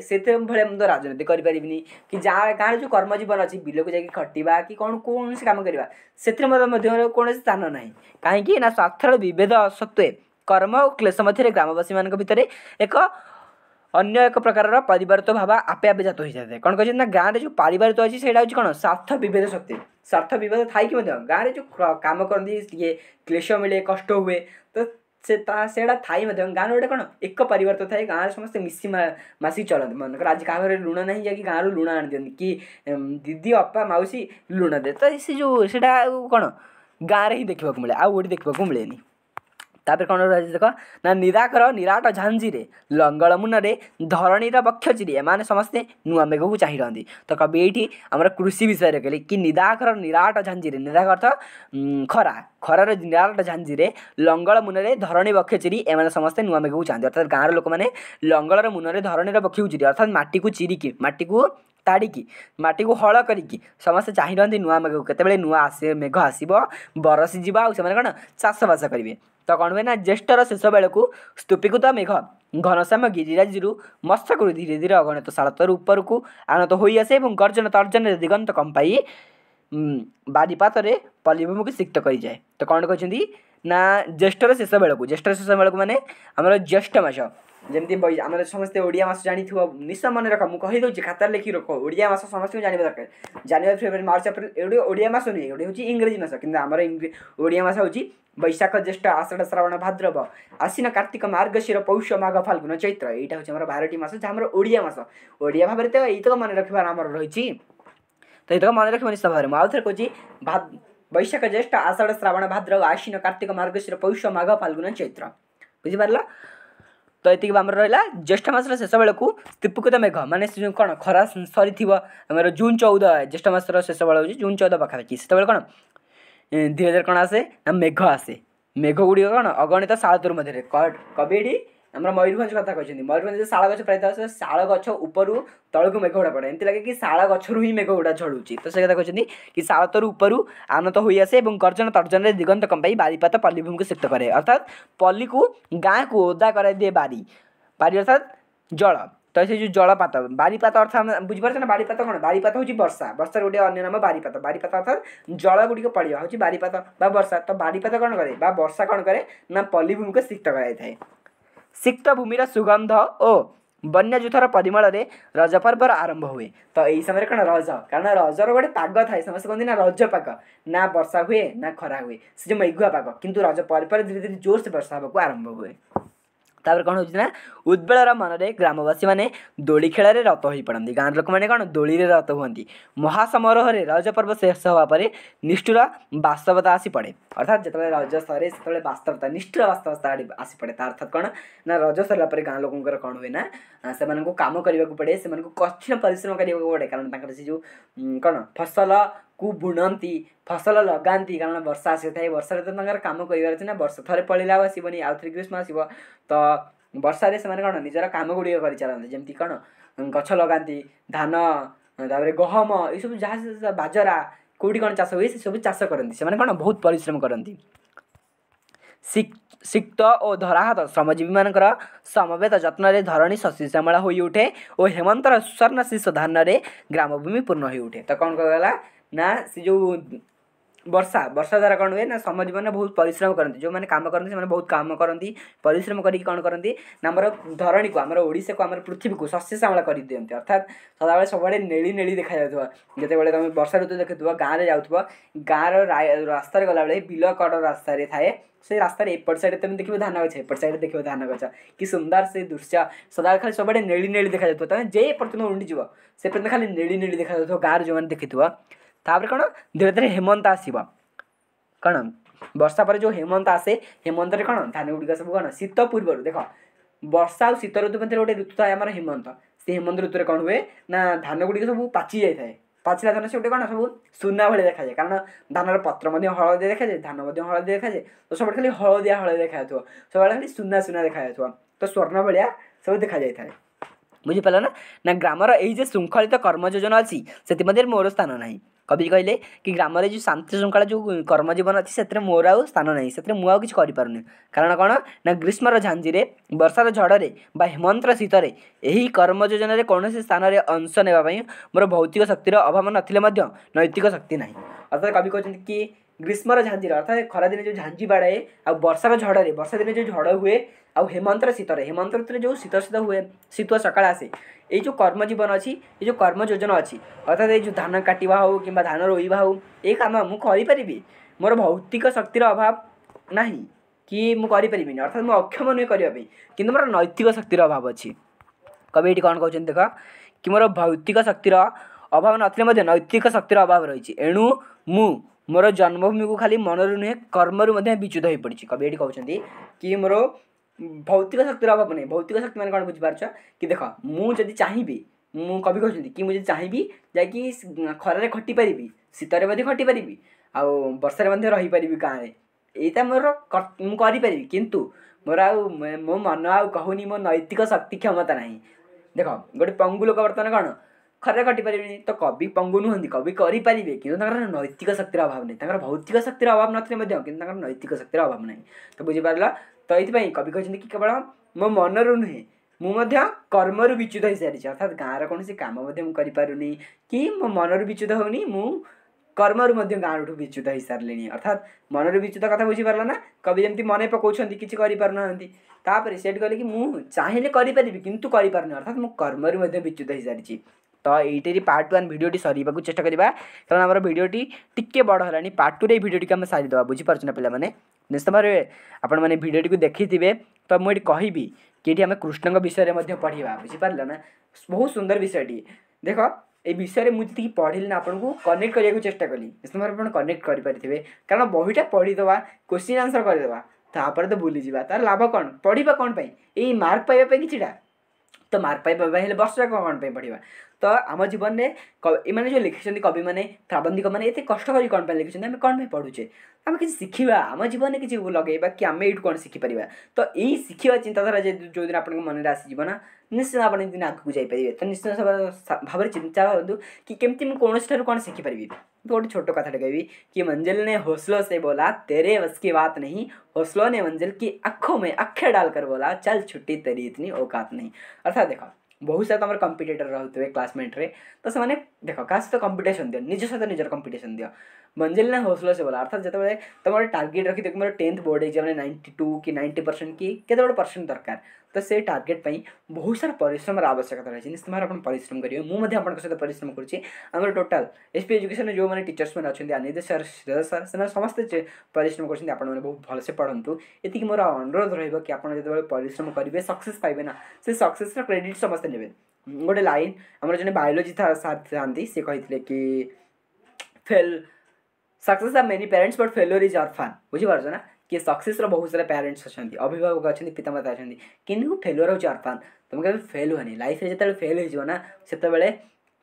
Speaker 1: ଭଳିଆ ମୁଁ ତ ରାଜନୀତି କରିପାରିବିନି କି ଯାହା ଗାଁରେ ଯେଉଁ କର୍ମ ଜୀବନ ଅଛି ବିଲକୁ ଯାଇକି ଖଟିବା କି କ'ଣ କୌଣସି କାମ କରିବା ସେଥିରେ ମୋର ମଧ୍ୟ କୌଣସି ସ୍ଥାନ ନାହିଁ କାହିଁକି ନା ସ୍ୱାର୍ଥର ବିଭେଦ ସତ୍ତ୍ୱେ କର୍ମ ଓ କ୍ଲେଶ ମଧ୍ୟରେ ଗ୍ରାମବାସୀମାନଙ୍କ ଭିତରେ ଏକ अन्य एक प्रकार परिवारित भाव आपे आपे जात होता है कौन कहते गाँव में जो पारिवारित अच्छी से कौन स्वार्थ बेद शक्ति स्वार्थ बेद थी गाँव में जो कम करती क्लेश मिले कष्ट हुए तो से थी गाँव में गोटे कौन एक पर था गाँव में समस्ते मिसी मसिक चलते मन कर आज कह घर लुण ना जा गाँव लुण आनी दिखती कि दीदी अपा मौसी लुण दे तो सी जो सीटा कौन गाँव रही देखा मिले आउ गोटे देखा मिले नहीं ତାପରେ କ'ଣ ରହିଛି ଦେଖ ନା ନିରାକର ନିରାଟ ଝାଞ୍ଜିରେ ଲଙ୍ଗଳ ମୁନରେ ଧରଣୀର ବକ୍ଷ ଚିରି ଏମାନେ ସମସ୍ତେ ନୂଆ ମେଘକୁ ଚାହିଁ ରହନ୍ତି ତ କବି ଏଇଠି ଆମର କୃଷି ବିଷୟରେ କହିଲେ କି ନିରାକର ନିରାଟ ଝାଞ୍ଜିରେ ନିରାକର ଅର୍ଥ ଖରା ଖରାର ନିରାଟ ଝାଞ୍ଜିରେ ଲଙ୍ଗଳ ମୁନରେ ଧରଣୀ ବକ୍ଷ ଚିରି ଏମାନେ ସମସ୍ତେ ନୂଆ ମେଘକୁ ଚାହାନ୍ତି ଅର୍ଥାତ ଗାଁର ଲୋକମାନେ ଲଙ୍ଗଳର ମୁନରେ ଧରଣୀର ବକ୍ଷକୁ ଚିରି ଅର୍ଥାତ ମାଟିକୁ ଚିରିକି ମାଟିକୁ ତାଡ଼ିକି ମାଟିକୁ ହଳ କରିକି ସମସ୍ତେ ଚାହିଁ ରହନ୍ତି ନୂଆ ମେଘକୁ କେତେବେଳେ ନୂଆ ଆସି ମେଘ ଆସିବ ଯିବ ଆଉ ସେମାନେ କ'ଣ ଚାଷବାସ କରିବେ ତ କ'ଣ ହୁଏ ନା ଜ୍ୟେଷ୍ଠର ଶେଷ ବେଳକୁ ସ୍ତୁପୀକୃତ ମେଘ ଘନଶ୍ୟାମ ଗିରିରାଜିରୁ ମସ୍ତକରୁ ଧୀରେ ଧୀରେ ଅଗଣିତ ଶାଳତରୁ ଉପରକୁ ଆନତ ହୋଇଆସେ ଏବଂ ଗର୍ଜନ ତର୍ଜନରେ ଦିଗନ୍ତ କମ୍ପାଇ ବାରିପାତରେ ପଲ୍ଲୀଭୂମିକୁ ସିକ୍ତ କରିଯାଏ ତ କ'ଣ କହିଛନ୍ତି ନା ଜ୍ୟେଷ୍ଠର ଶେଷ ବେଳକୁ ଜ୍ୟେଷ୍ଠର ଶେଷ ବେଳକୁ ମାନେ ଆମର ଜ୍ୟେଷ୍ଠ ମାସ ଯେମିତି ଆମର ସମସ୍ତେ ଓଡ଼ିଆ ମାସ ଜାଣିଥିବ ନିଶ୍ଚୟ ମନେ ରଖ ମୁଁ କହିଦେଉଛି ଖାତାରେ ଲେଖି ରଖ ଓଡ଼ିଆ ମାସ ସମସ୍ତଙ୍କୁ ଜାଣିବା ଦରକାର January February March April Odia ମାସ ନୁହେଁ ଏଗୁଡ଼ି ହେଉଛି ଇଂରେଜୀ ମାସ କିନ୍ତୁ ଆମର ଓଡ଼ିଆ ମାସ ହେଉଛି ବୈଶାଖ ଜ୍ୟେଷ୍ଠ ଆଷାଢ଼ ଶ୍ରାବଣ ଭାଦ୍ରବ ଆଶ୍ୱିନ କାର୍ତ୍ତିକ ମାର୍ଗଶିର ପୌଷ ମାଘ ଫାଲ୍ଗୁନ ଚୈତ୍ର ଏଇଟା ହେଉଛି ଆମର ବାରଟି ମାସ ଯାହା ଆମର ଓଡ଼ିଆ ମାସ ଓଡ଼ିଆ ଭାବରେ ତ ଏଇତକ ମନେ ରଖିବାର ଆମର ରହିଛି ତ ଏଇତକ ମନେ ରଖିବ ନିଶ୍ଚୟ ଭାବରେ ମୁଁ ଆଉ ଥରେ କହୁଛି ବୈଶାଖ ଜ୍ୟେଷ୍ଠ ଆଷାଢ଼ ଶ୍ରାବଣ ଭାଦ୍ରବ ଆଶ୍ୱିନ କାର୍ତ୍ତିକ ମାର୍ଗଶିର ପୌଷ ମାଘ ଫାଲ୍ଗୁନ ଚୈତ୍ର ବୁଝିପାରିଲ ତ ଏତିକି ଆମର ରହିଲା ଜ୍ୟେଷ୍ଠ ମାସର ଶେଷ ବେଳକୁ ସ୍ଥିପକୃତ ମେଘ ମାନେ କ'ଣ ଖରା ସରିଥିବ ଆମର ଜୁନ୍ ଚଉଦ ଜ୍ୟେଷ୍ଠ ମାସର ଶେଷ ବେଳ ହେଉଛି ଜୁନ୍ ଚଉଦ ପାଖାପାଖି ସେତେବେଳେ କ'ଣ ଧୀରେ ଧୀରେ କ'ଣ ଆସେ ନା ମେଘ ଆସେ ମେଘ ଗୁଡ଼ିକ କ'ଣ ଅଗଣିତ ଶାଳତୁର ମଧ୍ୟରେ କବି ଏଠି ଆମର ମୟୂରଭଞ୍ଜ କଥା କହିଛନ୍ତି ମୟୂରଭଞ୍ଜରେ ଶାଳ ଗଛ ପ୍ରାୟତଃ ଶାଳ ଗଛ ଉପରୁ ତଳକୁ ମେଘଗୁଡ଼ା ପଡ଼େ ଏମିତି ଲାଗେ କି ଶାଳ ଗଛରୁ ହିଁ ମେଘଗୁଡ଼ା ଝଡ଼ୁଛି ତ ସେ କଥା କହିଛନ୍ତି କି ଶାଳ ତରୁ ଉପରୁ ଆନନ୍ଦ ହୋଇଆସେ ଏବଂ ଗର୍ଜନ ତର୍ଜନରେ ଦିଗନ୍ତ କମ୍ପାଇ ବାରିପାତ ପଲ୍ଲୀଭୂମିକୁ ସିକ୍ତ କରେ ଅର୍ଥାତ୍ ପଲ୍ଲୀକୁ ଗାଁକୁ ଓଦା କରାଇଦିଏ ବାରି ବାରି ଅର୍ଥାତ୍ ଜଳ ତ ସେ ଯେଉଁ ଜଳପାତ ବାରିପାତ ଅର୍ଥ ଆମେ ବୁଝିପାରୁଛେ ନା ବାରିପାତ କ'ଣ ବାରିପାତ ହେଉଛି ବର୍ଷା ବର୍ଷାର ଗୋଟେ ଅନ୍ୟ ନାମ ବାରିପାତ ବାରିପାତ ଅର୍ଥାତ୍ ଜଳ ଗୁଡ଼ିକ ପଡ଼ିବା ହେଉଛି ବାରିପାତ ବା ବର୍ଷା ତ ବାରିପାତ କ'ଣ କରେ ବା ବର୍ଷା କ'ଣ କରେ ନା ପଲ୍ଲୀଭୂମିକୁ ସିକ୍ତ କରାଯାଇଥାଏ सिक्त भूमि सुगन्ध ओ बन्य जुथर परिमल रज पर्व आरंभ हुए तो यही समय कौन रज कारण रजर गोटे पग था समस्त कहते ना रज ना वर्षा हुए ना खरा हुए सी जो मेघुआ पग कि रज पर धीरे धीरे जोर से वर्षा हाँ आरंभ हुए ତାପରେ କ'ଣ ହେଉଛି ନା ଉଦ୍ବେଳର ମନରେ ଗ୍ରାମବାସୀମାନେ ଦୋଳି ଖେଳରେ ରତ ହୋଇପଡ଼ନ୍ତି ଗାଁର ଲୋକମାନେ କ'ଣ ଦୋଳିରେ ରତ ହୁଅନ୍ତି ମହାସମାରୋହରେ ରଜ ପର୍ବ ଶେଷ ହେବା ପରେ ନିଷ୍ଠୁର ବାସ୍ତବତା ଆସି ପଡ଼େ ଅର୍ଥାତ୍ ଯେତେବେଳେ ରଜ ସରେ ସେତେବେଳେ ବାସ୍ତବତା ନିଷ୍ଠୁର ବାସ୍ତବତା ଆସି ପଡ଼େ ତା ଅର୍ଥାତ୍ କ'ଣ ନା ରଜ ସରିଲା ପରେ ଗାଁ ଲୋକଙ୍କର କ'ଣ ହୁଏ ନା ସେମାନଙ୍କୁ କାମ କରିବାକୁ ପଡ଼େ ସେମାନଙ୍କୁ କଠିନ ପରିଶ୍ରମ କରିବାକୁ ପଡ଼େ କାରଣ ତାଙ୍କର ସେ ଯେଉଁ କ'ଣ ଫସଲ କୁ ବୁଣନ୍ତି ଫସଲ ଲଗାନ୍ତି କାରଣ ବର୍ଷା ଆସିଥାଏ ବର୍ଷାରେ ତ ତାଙ୍କର କାମ କରିବାର ଅଛି ନା ବର୍ଷ ଥରେ ପଳେଇଲା ଆଉ ଆସିବନି ଆଉ ଥରେ ଗ୍ରୀଷ୍ମ ଆସିବ ତ ବର୍ଷାରେ ସେମାନେ କ'ଣ ନିଜର କାମ ଗୁଡ଼ିକ କରିଚାଲନ୍ତି ଯେମିତି କ'ଣ ଗଛ ଲଗାନ୍ତି ଧାନ ତାପରେ ଗହମ ଏସବୁ ଯାହା ବାଜରା କେଉଁଠି କ'ଣ ଚାଷ ହୁଏ ସେସବୁ ଚାଷ କରନ୍ତି ସେମାନେ କ'ଣ ବହୁତ ପରିଶ୍ରମ କରନ୍ତି ସିକ୍ତ ଓ ଧରାହତ ଶ୍ରମଜୀବୀମାନଙ୍କର ସମବେତ ଯତ୍ନରେ ଧରଣୀ ଶସ୍ୟଶ୍ୟାମଳା ହୋଇଉଠେ ଓ ହେମନ୍ତର ସ୍ୱର୍ଣ୍ଣ ଶୀର୍ଷ ଧାନରେ ଗ୍ରାମଭୂମି ପୂର୍ଣ୍ଣ ହୋଇଉଠେ ତ କ'ଣ କୁହାଗଲା ନା ସେ ଯେଉଁ ବର୍ଷା ବର୍ଷା ଦ୍ୱାରା କ'ଣ ହୁଏ ନା ଶ୍ରମଜୀବୀମାନେ ବହୁତ ପରିଶ୍ରମ କରନ୍ତି ଯେଉଁମାନେ କାମ କରନ୍ତି ସେମାନେ ବହୁତ କାମ କରନ୍ତି ପରିଶ୍ରମ କରିକି କ'ଣ କରନ୍ତି ନା ଆମର ଧରଣୀକୁ ଆମର ଓଡ଼ିଶାକୁ ଆମର ପୃଥିବୀକୁ ଶସ୍ୟଶ୍ୟାମଳ କରିଦିଅନ୍ତି ଅର୍ଥାତ୍ ସଦାବେଳେ ସବୁବେଳେ ନେଳି ନେଳି ଦେଖାଯାଉଥିବ ଯେତେବେଳେ ତୁମେ ବର୍ଷା ଋତୁ ଦେଖୁଥିବ ଗାଁରେ ଯାଉଥିବ ଗାଁର ରାସ୍ତାରେ ଗଲାବେଳେ ବିଲ କଡ଼ ରାସ୍ତାରେ ଥାଏ ସେ ରାସ୍ତାରେ ଏପଟ ସାଇଡ଼ରେ ତୁମେ ଦେଖିବ ଧାନ ଗଛ ଏପଟ ସାଇଡ଼ରେ ଦେଖିବ ଧାନ ଗଛ କି ସୁନ୍ଦର ସେ ଦୃଶ୍ୟ ସଦାବେଳେ ଖାଲି ସବୁବେଳେ ନେଳି ନେଳି ଦେଖାଯାଉଥିବ ତୁମେ ଯେ ପର୍ଯ୍ୟନ୍ତ ଉଣ୍ଡିଯିବ ସେ ପର୍ଯ୍ୟନ୍ତ ଖାଲି ନେଳି ନେଳି ଦେଖାଯାଉଥିବ ଗାଁର ଯେଉଁମାନେ ଦେଖିଥିବ ତାପରେ କ'ଣ ଧୀରେ ଧୀରେ ହେମନ୍ତ ଆସିବ କ'ଣ ବର୍ଷା ପରେ ଯେଉଁ ହେମନ୍ତ ଆସେ ହେମନ୍ତରେ କ'ଣ ଧାନ ଗୁଡ଼ିକ ସବୁ କ'ଣ ଶୀତ ପୂର୍ବରୁ ଦେଖ ବର୍ଷା ଆଉ ଶୀତ ଋତୁ ମଧ୍ୟରେ ଗୋଟେ ଋତୁ ଥାଏ ଆମର ହେମନ୍ତ ସେ ହେମନ୍ତ ଋତୁରେ କ'ଣ ହୁଏ ନା ଧାନ ଗୁଡ଼ିକ ସବୁ ପାଚି ଯାଇଥାଏ ପାଚିଲା ଧାନ ସେ ଗୋଟେ କ'ଣ ସବୁ ସୁନା ଭଳିଆ ଦେଖାଯାଏ କାରଣ ଧାନର ପତ୍ର ମଧ୍ୟ ହଳଦିଆ ଦେଖାଯାଏ ଧାନ ମଧ୍ୟ ହଳଦିଆ ଦେଖାଯାଏ ତ ସବୁବେଳେ ଖାଲି ହଳଦିଆ ହଳଦିଆ ଦେଖାଯାଉଥିବ ସବୁବେଳେ ଖାଲି ସୁନା ସୁନା ଦେଖାଯାଉଥିବ ତ ସ୍ୱର୍ଣ୍ଣ ଭଳିଆ ସବୁ ଦେଖାଯାଇଥାଏ ବୁଝିପାରିଲ ନା ନା ଗ୍ରାମର ଏଇ ଯେ ଶୃଙ୍ଖଳିତ କର୍ମ ଯୋଜନା ଅଛି ସେଥିମଧ୍ୟରେ ମୋର ସ୍ଥାନ ନାହିଁ কবি কইলে কি গ্রামারে যে শান্ত জঙ্কালা যে কর্মজীবন আছে সেত্রে মোরাও স্থান নাই সেত্রে মুয়া কি করি পারনি কারণ কোন না গৃস্মর ঝাঁজিরে বর্ষার ঝড়রে বা হেমন্তর শীতরে এইই কর্ম যোজনারে কোন সে স্থানরে অংশ নেবা বাই মোর ভৌতিক শক্তির অভাব নথিলে মধ্য নৈতিক শক্তি নাই অর্থাৎ কবি কইছেন কি গৃস্মর ঝাঁজিরা অর্থাৎ খরা দিনে যে ঝাঁজি বাড়ে আর বর্ষার ঝড়রে বর্ষা দিনে যে ঝড় হুয়ে আর হেমন্তর শীতরে হেমন্ত ঋতরে যে শীত শীত হুয়ে শীত ও সকালাসে ये जो कर्मजीवन अच्छी ये जो कर्म योजना अच्छी अर्थात ये जो धान काटा हो कि धान रोईवा हो ये काम मुझे मोर भौतिक शक्तिर अभाव ना कि मुझे अर्थात मुझे अक्षम नुहे करने कि मोर नैतिक शक्तिर अभाव अच्छी कभी ये कौन कौन देख कि मोर भौतिक शक्तिर अभाव ना नैतिक शक्तिर अभाव रही एणु मु मोर जन्मभूमि को खाली मनरू नुहे कर्म रूप हो पड़ी कभी ये कहते कि मोर भौतिक शक्तिर अभाव नहीं भौतिक शक्ति मैंने कौन बुझिपार कि देख मुझे चाहिए मुझे कभी कि मुझे चाहिए जा खरारे खटिपरि शीतर मैं खटिपरि आउ बर्षे रहीपरि गाँव में यहीटा मोर मुपरि कितु मोर आ मो मन आहुनी मो नैतिक शक्ति क्षमता ना देख गोटे पंगु लोक बर्तमान कौन खरारे खटिपरि तो कवि पंगु नुहत कवि करेंगे कि नैतिक शक्तिर अभाव नहीं भौतिक शक्तिर अभाव ना कि नैतिक शक्तिर अभाव नहीं तो बुझिपार ତ ଏଇଥିପାଇଁ କବି କହିଛନ୍ତି କି କେବଳ ମୋ ମନରୁ ନୁହେଁ ମୁଁ ମଧ୍ୟ କର୍ମରୁ ବିଚ୍ୟୁତ ହୋଇସାରିଛି ଅର୍ଥାତ୍ ଗାଁର କୌଣସି କାମ ମଧ୍ୟ ମୁଁ କରିପାରୁନି କି ମୋ ମନରୁ ବିଚ୍ୟୁତ ହେଉନି ମୁଁ କର୍ମରୁ ମଧ୍ୟ ଗାଁଠୁ ବିଚ୍ୟୁତ ହୋଇସାରିଲିଣି ଅର୍ଥାତ୍ ମନରୁ ବିଚ୍ୟୁତ କଥା ବୁଝିପାରିଲ ନା କବି ଯେମିତି ମନେ ପକାଉଛନ୍ତି କିଛି କରିପାରୁନାହାନ୍ତି ତାପରେ ସେଇଠି କହିଲେ କି ମୁଁ ଚାହିଁଲେ କରିପାରିବି କିନ୍ତୁ କରିପାରୁନି ଅର୍ଥାତ୍ ମୁଁ କର୍ମରୁ ମଧ୍ୟ ବିଚ୍ୟୁତ ହୋଇସାରିଛି ତ ଏଇଟାରେ ପାର୍ଟ ୱାନ୍ ଭିଡ଼ିଓଟି ସରିବାକୁ ଚେଷ୍ଟା କରିବା କାରଣ ଆମର ଭିଡ଼ିଓଟି ଟିକେ ବଡ଼ ହେଲାଣି ପାର୍ଟ ଟୁରେ ଏଇ ଭିଡ଼ିଓଟିକୁ ଆମେ ସାରିଦେବା ବୁଝିପାରୁଛୁ ନା ପିଲାମାନେ ନିଶ୍ଚିତ ଭାବରେ ଆପଣମାନେ ଭିଡ଼ିଓଟିକୁ ଦେଖିଥିବେ ତ ମୁଁ ଏଠି କହିବି କି ଏଠି ଆମେ କୃଷ୍ଣଙ୍କ ବିଷୟରେ ମଧ୍ୟ ପଢ଼ିବା ବୁଝିପାରିଲ ନା ବହୁତ ସୁନ୍ଦର ବିଷୟଟିଏ ଦେଖ এই বিষয়ে মু যেত পড়লি না আপনার কনেক্ট করা চেষ্টা কলি নিশ্চিত ভাবে আপনার কনেক্ট করে পারিবে কারণ বইটা পড়িদেওয়া কোশ্চিন আনসর করেদেওয়া তাপরে তো ভুলে যা তার লাভ কম পড়া কম এই মার্ক পাইবা কিছুটা তো মার্ক পাইবা হলে বর্ষটা কম কম পড়া तो आम जीवन में जो लिखे कवि मैंने प्रबंधिक मैंने ये कष्ट कौन पर लिखे आम कौन पढ़ुचे आम किसी शिखा आम जीवन में किसी लगे कि आम यू कौन शिखिपर तो यही शिखा चिंताधारा जो दिन आप मन आसीजा ना निश्चित आप दिन आगे जाइए तो निश्चित भाव में चिंता करूँ कि कमी कौन ठार् कौन शिखिपर तो गोटे छोट कथा कहि कि मंजिल ने हौसलों से बोला तेरे बस की बात नहीं हौसलों ने मंजिल की आँखों में आँखें डालकर बोला चल छुट्टी तेरी इतनी औकात नहीं अर्थात देखो ବହୁତ ସାରା ତୁମର କମ୍ପିଟେଟର୍ ରହୁଥିବେ କ୍ଲାସମେଟ୍ରେ ତ ସେମାନେ ଦେଖ କାହା ସହିତ କମ୍ପିଟିସନ୍ ଦିଅ ନିଜ ସହିତ ନିଜର କମ୍ପିଟିସନ୍ ଦିଅ ମଞ୍ଜିଲ ନା ହୌସଲା ସେ ବୋଲା ଅର୍ଥାତ୍ ଯେତେବେଳେ ତୁମର ଟାର୍ଗେଟ୍ ରଖିଥିବ ମୋର ଟେନ୍ଥ ବୋର୍ଡ଼ ଏକ୍ଜାମ୍ରେ ନାଇଣ୍ଟି ଟୁ କି ନାଇଣ୍ଟି ପରସେଣ୍ଟ କି କେତେ ଗୋଟେ ପରସେଣ୍ଟ ଦରକାର ତ ସେ ଟାର୍ଗେଟ୍ ପାଇଁ ବହୁତ ସାରା ପରିଶ୍ରମର ଆବଶ୍ୟକତା ରହିଛି ନିଶ୍ଚିତ ଆପଣ ପରିଶ୍ରମ କରିବେ ମୁଁ ମଧ୍ୟ ଆପଣଙ୍କ ସହିତ ପରିଶ୍ରମ କରୁଛି ଆମର ଟୋଟାଲ ଏସ୍ ପି ଏଜୁକେସନ୍ ଯେଉଁମାନେ ଟିଚର୍ସମାନେ ଅଛନ୍ତି ଆନିଦ ସାର୍ ଶ୍ରେୟ ସାର୍ ସେମାନେ ସମସ୍ତେ ପରିଶ୍ରମ କରୁଛନ୍ତି ଆପଣମାନେ ବହୁତ ଭଲସେ ପଢ଼ନ୍ତୁ ଏତିକି ମୋର ଅନୁରୋଧ ରହିବ କି ଆପଣ ଯେତେବେଳେ ପରିଶ୍ରମ କରିବେ ସକ୍ସେସ୍ ପାଇବେ ନା ସେ ସକ୍ସେସ୍ର କ୍ରେଡ଼ିଟ୍ ସମସ୍ତେ ନେବେ ଗୋଟେ ଲାଇନ୍ ଆମର ଜଣେ ବାୟୋଲୋଜି ସାର୍ ଥାନ୍ତି ସେ କହିଥିଲେ କି fail success are many parents but failure is orphan ବୁଝିପାରୁଛ ନା किए सक्सेस बहुत सारा पेरेंट्स अच्छा अभिभावक अच्छा पिता माता अच्छा कि फेलुअर हो अरफान तुम कभी फेल हुए लाइफ में जो फेल होना से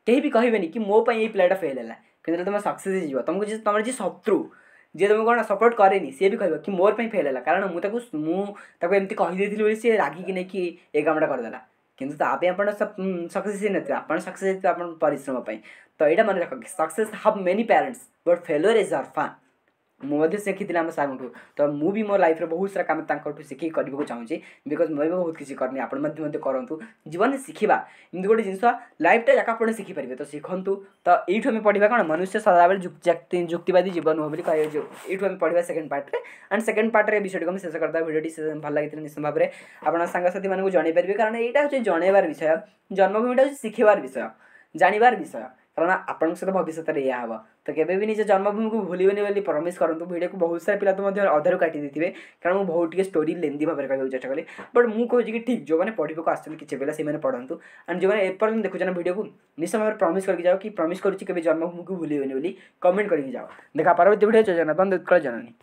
Speaker 1: कहीं भी कहे कि मोप ये पिलाटा फेल है कि तुम सक्सेस तुमको तुम जी शत्रु जी तुमको कौन सपोर्ट करे सी भी कह कि मोर पर फेल है कारण मुझे एमती कहीदे बोले सी रागिक नहीं कि ये कमटा करदेला किंतु आप सक्सेस ही ना आप सक्सेस आप परिश्रम तो यहाँ मन रख success have many parents but failure is orphan ମୁଁ ମଧ୍ୟ ଶିଖିଥିଲି ଆମ ସାର୍ଙ୍କଠୁ ତ ମୁଁ ବି ମୋ ଲାଇଫ୍ରେ ବହୁତ ସାରା କାମ ତାଙ୍କଠୁ ଶିଖିକି କରିବାକୁ ଚାହୁଁଛି ବିକଜ୍ ମୁଁ ବି ବହୁତ କିଛି କରିନି ଆପଣ ମଧ୍ୟ ମଧ୍ୟ କରନ୍ତୁ ଜୀବନରେ ଶିଖିବା ଏମିତି ଗୋଟେ ଜିନିଷ ଲାଇଫ୍ଟା ଯାକ ଆପଣ ଶିଖିପାରିବେ ତ ଶିଖନ୍ତୁ ତ ଏଇଠୁ ଆମେ ପଢ଼ିବା କ'ଣ ମନୁଷ୍ୟ ସଦାବେଳେ ଯୁକ୍ତିବାଦୀ ଜୀବନ ହୁଏ ବୋଲି କହିବା ଏଇଠୁ ଆମେ ପଢ଼ିବା ସେକେଣ୍ଡ ପାର୍ଟରେ ଆଣ୍ଡ ସେକେଣ୍ଡ ପାର୍ଟରେ ବିଷୟଟିକୁ ଆମେ ଶେଷ କରିଦେବା ଭିଡ଼ିଓଟି ଭଲ ଲାଗିଥିଲେ ନିଶ୍ଚିତ ଭାବରେ ଆପଣ ସାଙ୍ଗସାଥିମାନଙ୍କୁ ଜଣାଇପାରିବେ କାରଣ ଏଇଟା ହେଉଛି ଜଣାଇବାର ବିଷୟ ଜନ୍ମଭୂମିଟା ହେଉଛି ଶିଖିବାର ବିଷୟ ଜାଣିବାର ବିଷୟ କାରଣ ଆପଣଙ୍କ ସହିତ ଭବିଷ୍ୟତରେ ଏହା ହେବ ତ କେବେ ବି ନିଜ ଜନ୍ମଭୂମିକୁ ଭୁଲିବେନି ବୋଲି ପ୍ରମିସ୍ କରନ୍ତୁ ଭିଡ଼ିଓକୁ ବହୁତ ସାରା ପିଲା ତ ମଧ୍ୟ ଅଧାରୁ କାଟି ଦେଇଥିବେ କାରଣ ମୁଁ ବହୁତ ଟିକେ ଷ୍ଟୋରି ଲେନ୍ଦି ଭାବରେ କହିବାକୁ ଚେଷ୍ଟା କଲି ବଟ୍ ମୁଁ କହୁଛି କି ଠିକ୍ ଯେଉଁମାନେ ପଢ଼ିବାକୁ ଆସୁଛନ୍ତି କିଛି ପିଲା ସେମାନେ ପଢ଼ନ୍ତୁ ଆଣ୍ଡ ଯେଉଁମାନେ ଏପର୍ଯ୍ୟନ୍ତ ଦେଖୁଛନ୍ତି ଭିଡ଼ିଓକୁ ନିଶ୍ଚୟ ଭାବରେ ପ୍ରମିସ୍ କରିକି ଯାଅ କି ପ୍ରମିସ୍ କରୁଛି କେବେ ଜନ୍ମଭୂମିକୁ ଭୁଲିବେନି ବୋଲି କମେଣ୍ଟ କରିକି ଯାଅ ଦେଖା ପରବର୍ତ୍ତୀ ଭିଡ଼ିଓ ଜଗନ୍ନାଥ ଉତ୍କଳ ଜନନୀ